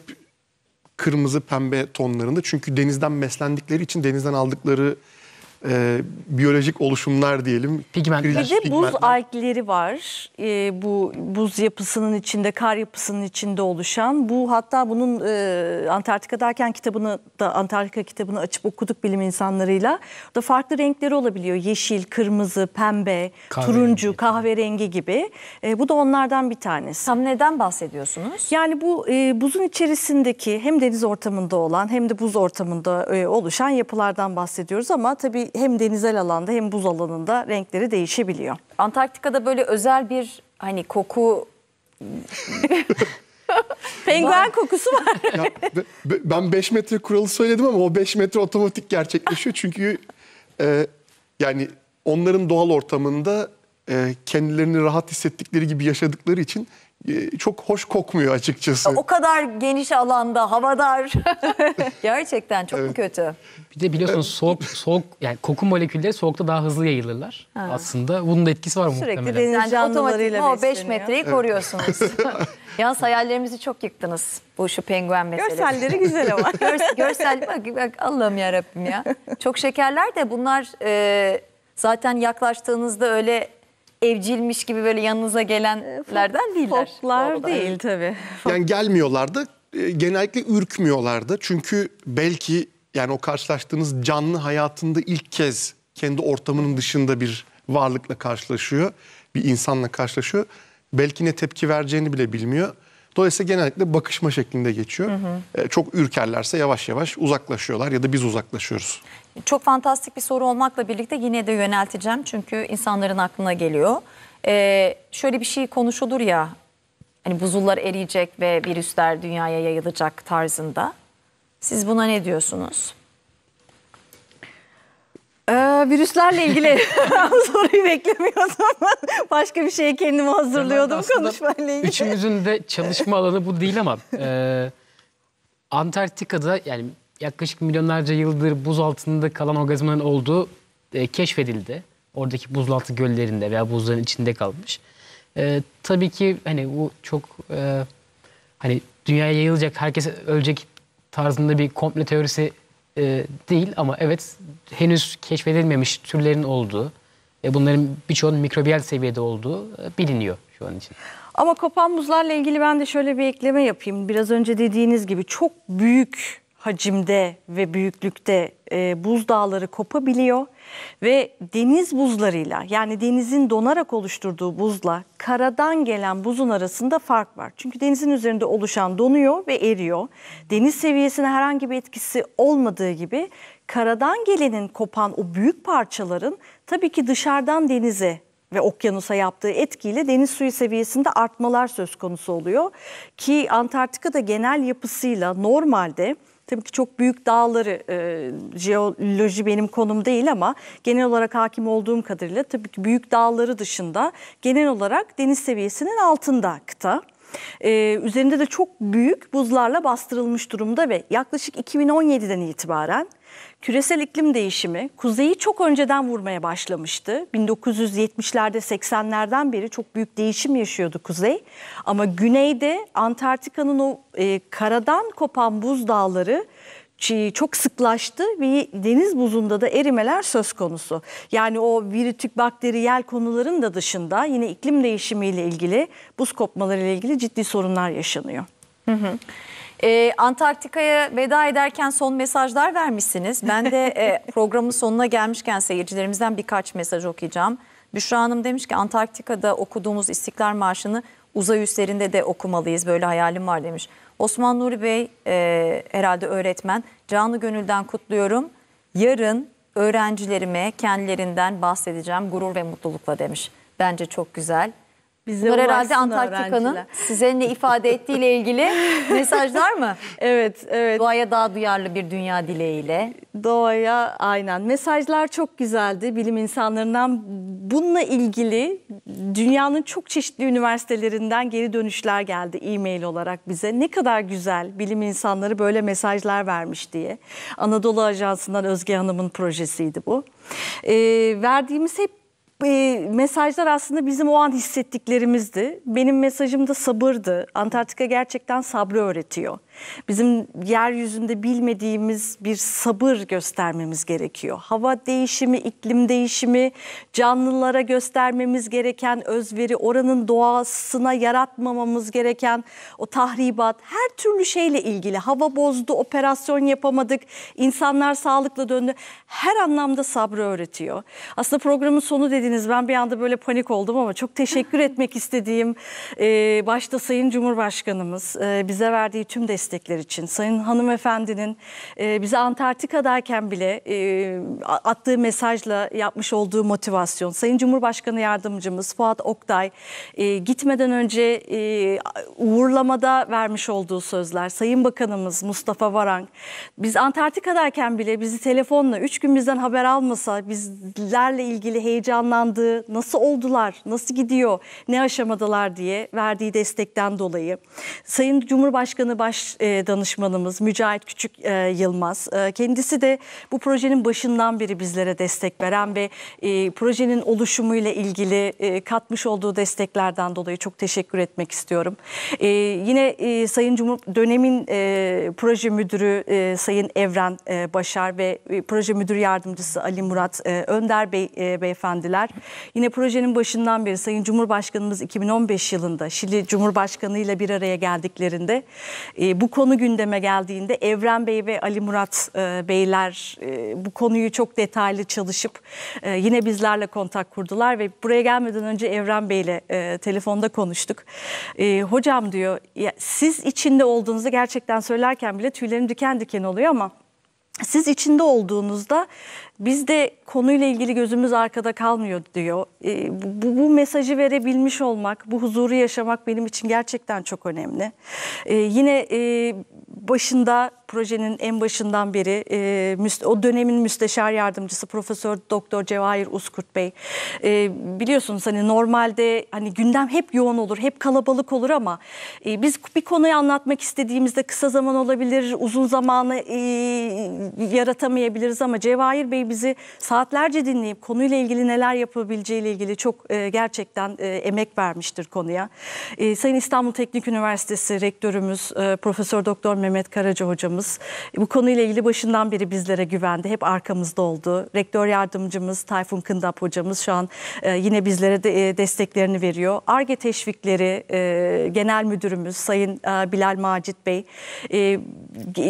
kırmızı pembe tonlarında. Çünkü denizden beslendikleri için denizden aldıkları e, biyolojik oluşumlar diyelim. Pigmentler. Bir de buz Pigmentler. var. E, bu buz yapısının içinde, kar yapısının içinde oluşan. Bu hatta bunun e, Antarktika'dayken kitabını da Antarktika kitabını açıp okuduk bilim insanlarıyla. Da farklı renkleri olabiliyor. Yeşil, kırmızı, pembe, kahverengi. turuncu, kahverengi gibi. E, bu da onlardan bir tanesi. Tam neden bahsediyorsunuz? Yani bu e, buzun içerisindeki hem deniz ortamında olan hem de buz ortamında e, oluşan yapılardan bahsediyoruz ama tabii hem denizel alanda hem buz alanında renkleri değişebiliyor. Antarktika'da böyle özel bir hani koku [laughs] Penguen kokusu var. ya, ben 5 metre kuralı söyledim ama o 5 metre otomatik gerçekleşiyor. Çünkü e, yani onların doğal ortamında e, kendilerini rahat hissettikleri gibi yaşadıkları için e, çok hoş kokmuyor açıkçası. O kadar geniş alanda havadar. [laughs] Gerçekten çok evet. mu kötü? Bir de biliyorsunuz soğuk soğuk yani koku molekülleri soğukta daha hızlı yayılırlar. Ha. Aslında bunun da etkisi var Sürekli muhtemelen. Sürekli deniz canlılarıyla o 5 metreyi evet. koruyorsunuz. [laughs] Yalnız hayallerimizi çok yıktınız bu şu penguen meselesi. Görselleri güzel ama. [laughs] Gör, görsel bak, bak Allah'ım yarabbim ya. Çok şekerler de bunlar e, zaten yaklaştığınızda öyle evcilmiş gibi böyle yanınıza gelenlerden ee, değiller. Toplar değil tabii. Yani gelmiyorlardı. Ee, genellikle ürkmüyorlardı. Çünkü belki yani o karşılaştığınız canlı hayatında ilk kez kendi ortamının dışında bir varlıkla karşılaşıyor. Bir insanla karşılaşıyor. Belki ne tepki vereceğini bile bilmiyor. Dolayısıyla genellikle bakışma şeklinde geçiyor. Hı hı. E, çok ürkerlerse yavaş yavaş uzaklaşıyorlar ya da biz uzaklaşıyoruz. Çok fantastik bir soru olmakla birlikte yine de yönelteceğim çünkü insanların aklına geliyor. E, şöyle bir şey konuşulur ya hani buzullar eriyecek ve virüsler dünyaya yayılacak tarzında. Siz buna ne diyorsunuz? Ee, virüslerle ilgili [laughs] [laughs] soruyu beklemiyordum. Başka bir şeye kendimi hazırlıyordum konuşmayla ilgili. Üçümüzün de çalışma [laughs] alanı bu değil ama e, Antarktika'da yani yaklaşık milyonlarca yıldır buz altında kalan organizmanın olduğu e, keşfedildi. Oradaki buzaltı göllerinde veya buzların içinde kalmış. E, tabii ki hani bu çok e, hani dünyaya yayılacak, herkes ölecek tarzında bir komple teorisi e, değil ama evet henüz keşfedilmemiş türlerin olduğu ve bunların birçoğun mikrobiyal seviyede olduğu e, biliniyor şu an için. Ama kopan muzlarla ilgili ben de şöyle bir ekleme yapayım. Biraz önce dediğiniz gibi çok büyük hacimde ve büyüklükte e, buzdağları kopabiliyor ve deniz buzlarıyla yani denizin donarak oluşturduğu buzla karadan gelen buzun arasında fark var. Çünkü denizin üzerinde oluşan donuyor ve eriyor. Deniz seviyesine herhangi bir etkisi olmadığı gibi karadan gelenin kopan o büyük parçaların tabii ki dışarıdan denize ve okyanusa yaptığı etkiyle deniz suyu seviyesinde artmalar söz konusu oluyor. Ki Antarktika'da genel yapısıyla normalde Tabii ki çok büyük dağları, e, jeoloji benim konum değil ama genel olarak hakim olduğum kadarıyla tabii ki büyük dağları dışında genel olarak deniz seviyesinin altında kıta. Ee, üzerinde de çok büyük buzlarla bastırılmış durumda ve yaklaşık 2017'den itibaren Küresel iklim değişimi kuzeyi çok önceden vurmaya başlamıştı. 1970'lerde 80'lerden beri çok büyük değişim yaşıyordu kuzey. Ama güneyde Antarktika'nın o e, karadan kopan buz dağları çok sıklaştı ve deniz buzunda da erimeler söz konusu. Yani o virütük bakteriyel konuların da dışında yine iklim değişimiyle ilgili buz kopmaları ile ilgili ciddi sorunlar yaşanıyor. Hı hı. Ee, Antarktika'ya veda ederken son mesajlar vermişsiniz. Ben de e, [laughs] programın sonuna gelmişken seyircilerimizden birkaç mesaj okuyacağım. Büşra Hanım demiş ki Antarktika'da okuduğumuz İstiklal Marşı'nı uzay üstlerinde de okumalıyız. Böyle hayalim var demiş. Osman Nuri Bey e, herhalde öğretmen. Canı gönülden kutluyorum. Yarın öğrencilerime kendilerinden bahsedeceğim gurur ve mutlulukla demiş. Bence çok güzel. Bize Bunlar herhalde Antarktika'nın size ne ifade ettiğiyle ilgili [laughs] mesajlar mı? Evet, evet. Doğaya daha duyarlı bir dünya dileğiyle. Doğaya aynen. Mesajlar çok güzeldi bilim insanlarından. Bununla ilgili dünyanın çok çeşitli üniversitelerinden geri dönüşler geldi e-mail olarak bize. Ne kadar güzel bilim insanları böyle mesajlar vermiş diye. Anadolu Ajansı'ndan Özge Hanım'ın projesiydi bu. E, verdiğimiz hep e, mesajlar aslında bizim o an hissettiklerimizdi. Benim mesajım da sabırdı. Antarktika gerçekten sabrı öğretiyor. Bizim yeryüzünde bilmediğimiz bir sabır göstermemiz gerekiyor. Hava değişimi, iklim değişimi, canlılara göstermemiz gereken özveri, oranın doğasına yaratmamamız gereken o tahribat, her türlü şeyle ilgili. Hava bozdu, operasyon yapamadık, insanlar sağlıklı döndü. Her anlamda sabrı öğretiyor. Aslında programın sonu dediniz. Ben bir anda böyle panik oldum ama çok teşekkür [laughs] etmek istediğim e, başta Sayın Cumhurbaşkanımız e, bize verdiği tüm desteği destekler için. Sayın hanımefendinin e, bize Antarktika'dayken bile e, attığı mesajla yapmış olduğu motivasyon. Sayın Cumhurbaşkanı Yardımcımız Fuat Oktay e, gitmeden önce e, uğurlamada vermiş olduğu sözler. Sayın Bakanımız Mustafa Varank. Biz Antarktika'dayken bile bizi telefonla 3 gün bizden haber almasa bizlerle ilgili heyecanlandığı nasıl oldular, nasıl gidiyor, ne aşamadılar diye verdiği destekten dolayı. Sayın Cumhurbaşkanı baş, e, danışmanımız Mücahit Küçük e, Yılmaz. E, kendisi de bu projenin başından beri bizlere destek veren ve projenin oluşumuyla ilgili katmış olduğu desteklerden dolayı çok teşekkür etmek istiyorum. yine Sayın Cumhur dönemin proje müdürü Sayın Evren Başar ve proje Müdürü yardımcısı Ali Murat Önder Bey beyefendiler. Yine projenin başından beri Sayın Cumhurbaşkanımız 2015 yılında Şili Cumhurbaşkanı ile bir araya geldiklerinde bu konu gündeme geldiğinde Evren Bey ve Ali Murat e, Beyler e, bu konuyu çok detaylı çalışıp e, yine bizlerle kontak kurdular ve buraya gelmeden önce Evren Bey'le e, telefonda konuştuk. E, hocam diyor ya, siz içinde olduğunuzu gerçekten söylerken bile tüylerim diken diken oluyor ama siz içinde olduğunuzda biz de konuyla ilgili gözümüz arkada kalmıyor diyor. E, bu, bu mesajı verebilmiş olmak, bu huzuru yaşamak benim için gerçekten çok önemli. E, yine e, başında projenin en başından beri e, o dönemin müsteşar yardımcısı Profesör Doktor Cevahir Uskurt Bey e, biliyorsunuz hani normalde hani gündem hep yoğun olur hep kalabalık olur ama e, biz bir konuyu anlatmak istediğimizde kısa zaman olabilir uzun zamanı e, yaratamayabiliriz ama Cevahir Bey bizi saatlerce dinleyip konuyla ilgili neler yapabileceğiyle ilgili çok e, gerçekten e, emek vermiştir konuya. E, Sayın İstanbul Teknik Üniversitesi Rektörümüz e, Profesör Doktor Mehmet Karaca hocamız Başkanımız bu konuyla ilgili başından beri bizlere güvendi. Hep arkamızda oldu. Rektör yardımcımız Tayfun Kındap hocamız şu an e, yine bizlere de, e, desteklerini veriyor. ARGE teşvikleri e, genel müdürümüz Sayın Bilal Macit Bey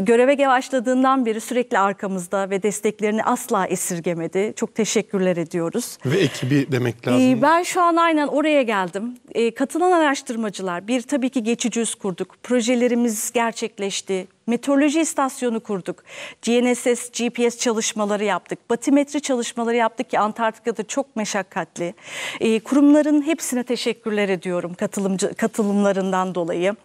göreve başladığından beri sürekli arkamızda ve desteklerini asla esirgemedi. Çok teşekkürler ediyoruz. Ve ekibi demek lazım. ben şu an aynen oraya geldim. katılan araştırmacılar bir tabii ki geçici üs kurduk. Projelerimiz gerçekleşti meteoroloji istasyonu kurduk. GNSS, GPS çalışmaları yaptık. Batimetri çalışmaları yaptık ki Antarktika'da çok meşakkatli. E, kurumların hepsine teşekkürler ediyorum katılımcı, katılımlarından dolayı.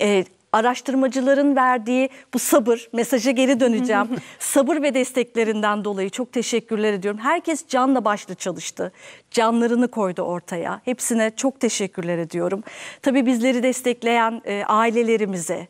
E, araştırmacıların verdiği bu sabır, mesaja geri döneceğim. [laughs] sabır ve desteklerinden dolayı çok teşekkürler ediyorum. Herkes canla başla çalıştı. Canlarını koydu ortaya. Hepsine çok teşekkürler ediyorum. Tabii bizleri destekleyen e, ailelerimize,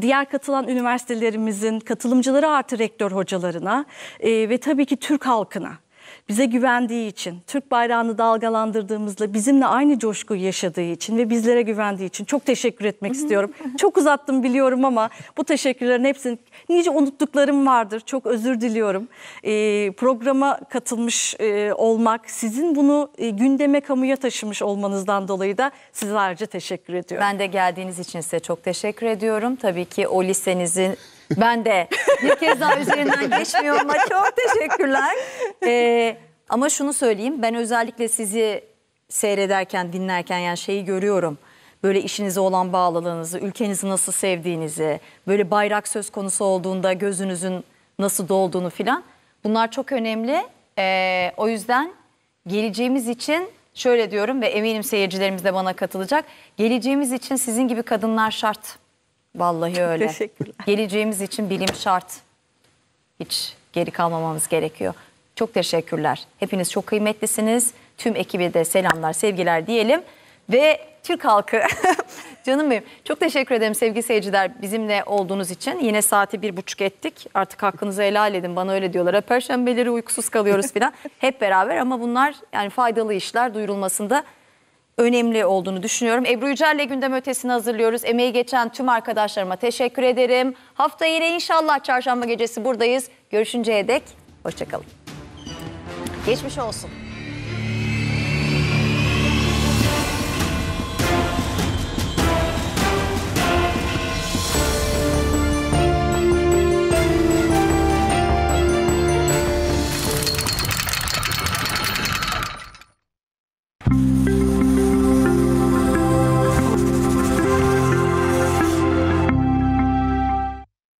diğer katılan üniversitelerimizin katılımcıları artı rektör hocalarına e, ve tabii ki Türk halkına bize güvendiği için, Türk bayrağını dalgalandırdığımızda bizimle aynı coşku yaşadığı için ve bizlere güvendiği için çok teşekkür etmek istiyorum. Çok uzattım biliyorum ama bu teşekkürlerin hepsini nice unuttuklarım vardır. Çok özür diliyorum. E, programa katılmış e, olmak, sizin bunu e, gündeme kamuya taşımış olmanızdan dolayı da size ayrıca teşekkür ediyorum. Ben de geldiğiniz için size çok teşekkür ediyorum. Tabii ki o lisenizin ben de. Bir kez daha üzerinden geçmiyor ama çok teşekkürler. Ee, ama şunu söyleyeyim. Ben özellikle sizi seyrederken, dinlerken yani şeyi görüyorum. Böyle işinize olan bağlılığınızı, ülkenizi nasıl sevdiğinizi, böyle bayrak söz konusu olduğunda gözünüzün nasıl dolduğunu filan. Bunlar çok önemli. Ee, o yüzden geleceğimiz için şöyle diyorum ve eminim seyircilerimiz de bana katılacak. Geleceğimiz için sizin gibi kadınlar şart. Vallahi öyle. Teşekkürler. Geleceğimiz için bilim şart. Hiç geri kalmamamız gerekiyor. Çok teşekkürler. Hepiniz çok kıymetlisiniz. Tüm ekibe de selamlar, sevgiler diyelim. Ve Türk halkı, [laughs] canım benim çok teşekkür ederim sevgili seyirciler bizimle olduğunuz için. Yine saati bir buçuk ettik. Artık hakkınızı helal edin bana öyle diyorlar. Perşembeleri uykusuz kalıyoruz filan. [laughs] Hep beraber ama bunlar yani faydalı işler duyurulmasında önemli olduğunu düşünüyorum. Ebru Yücel ile gündem ötesini hazırlıyoruz. Emeği geçen tüm arkadaşlarıma teşekkür ederim. Hafta yine inşallah çarşamba gecesi buradayız. Görüşünceye dek hoşçakalın. Geçmiş olsun.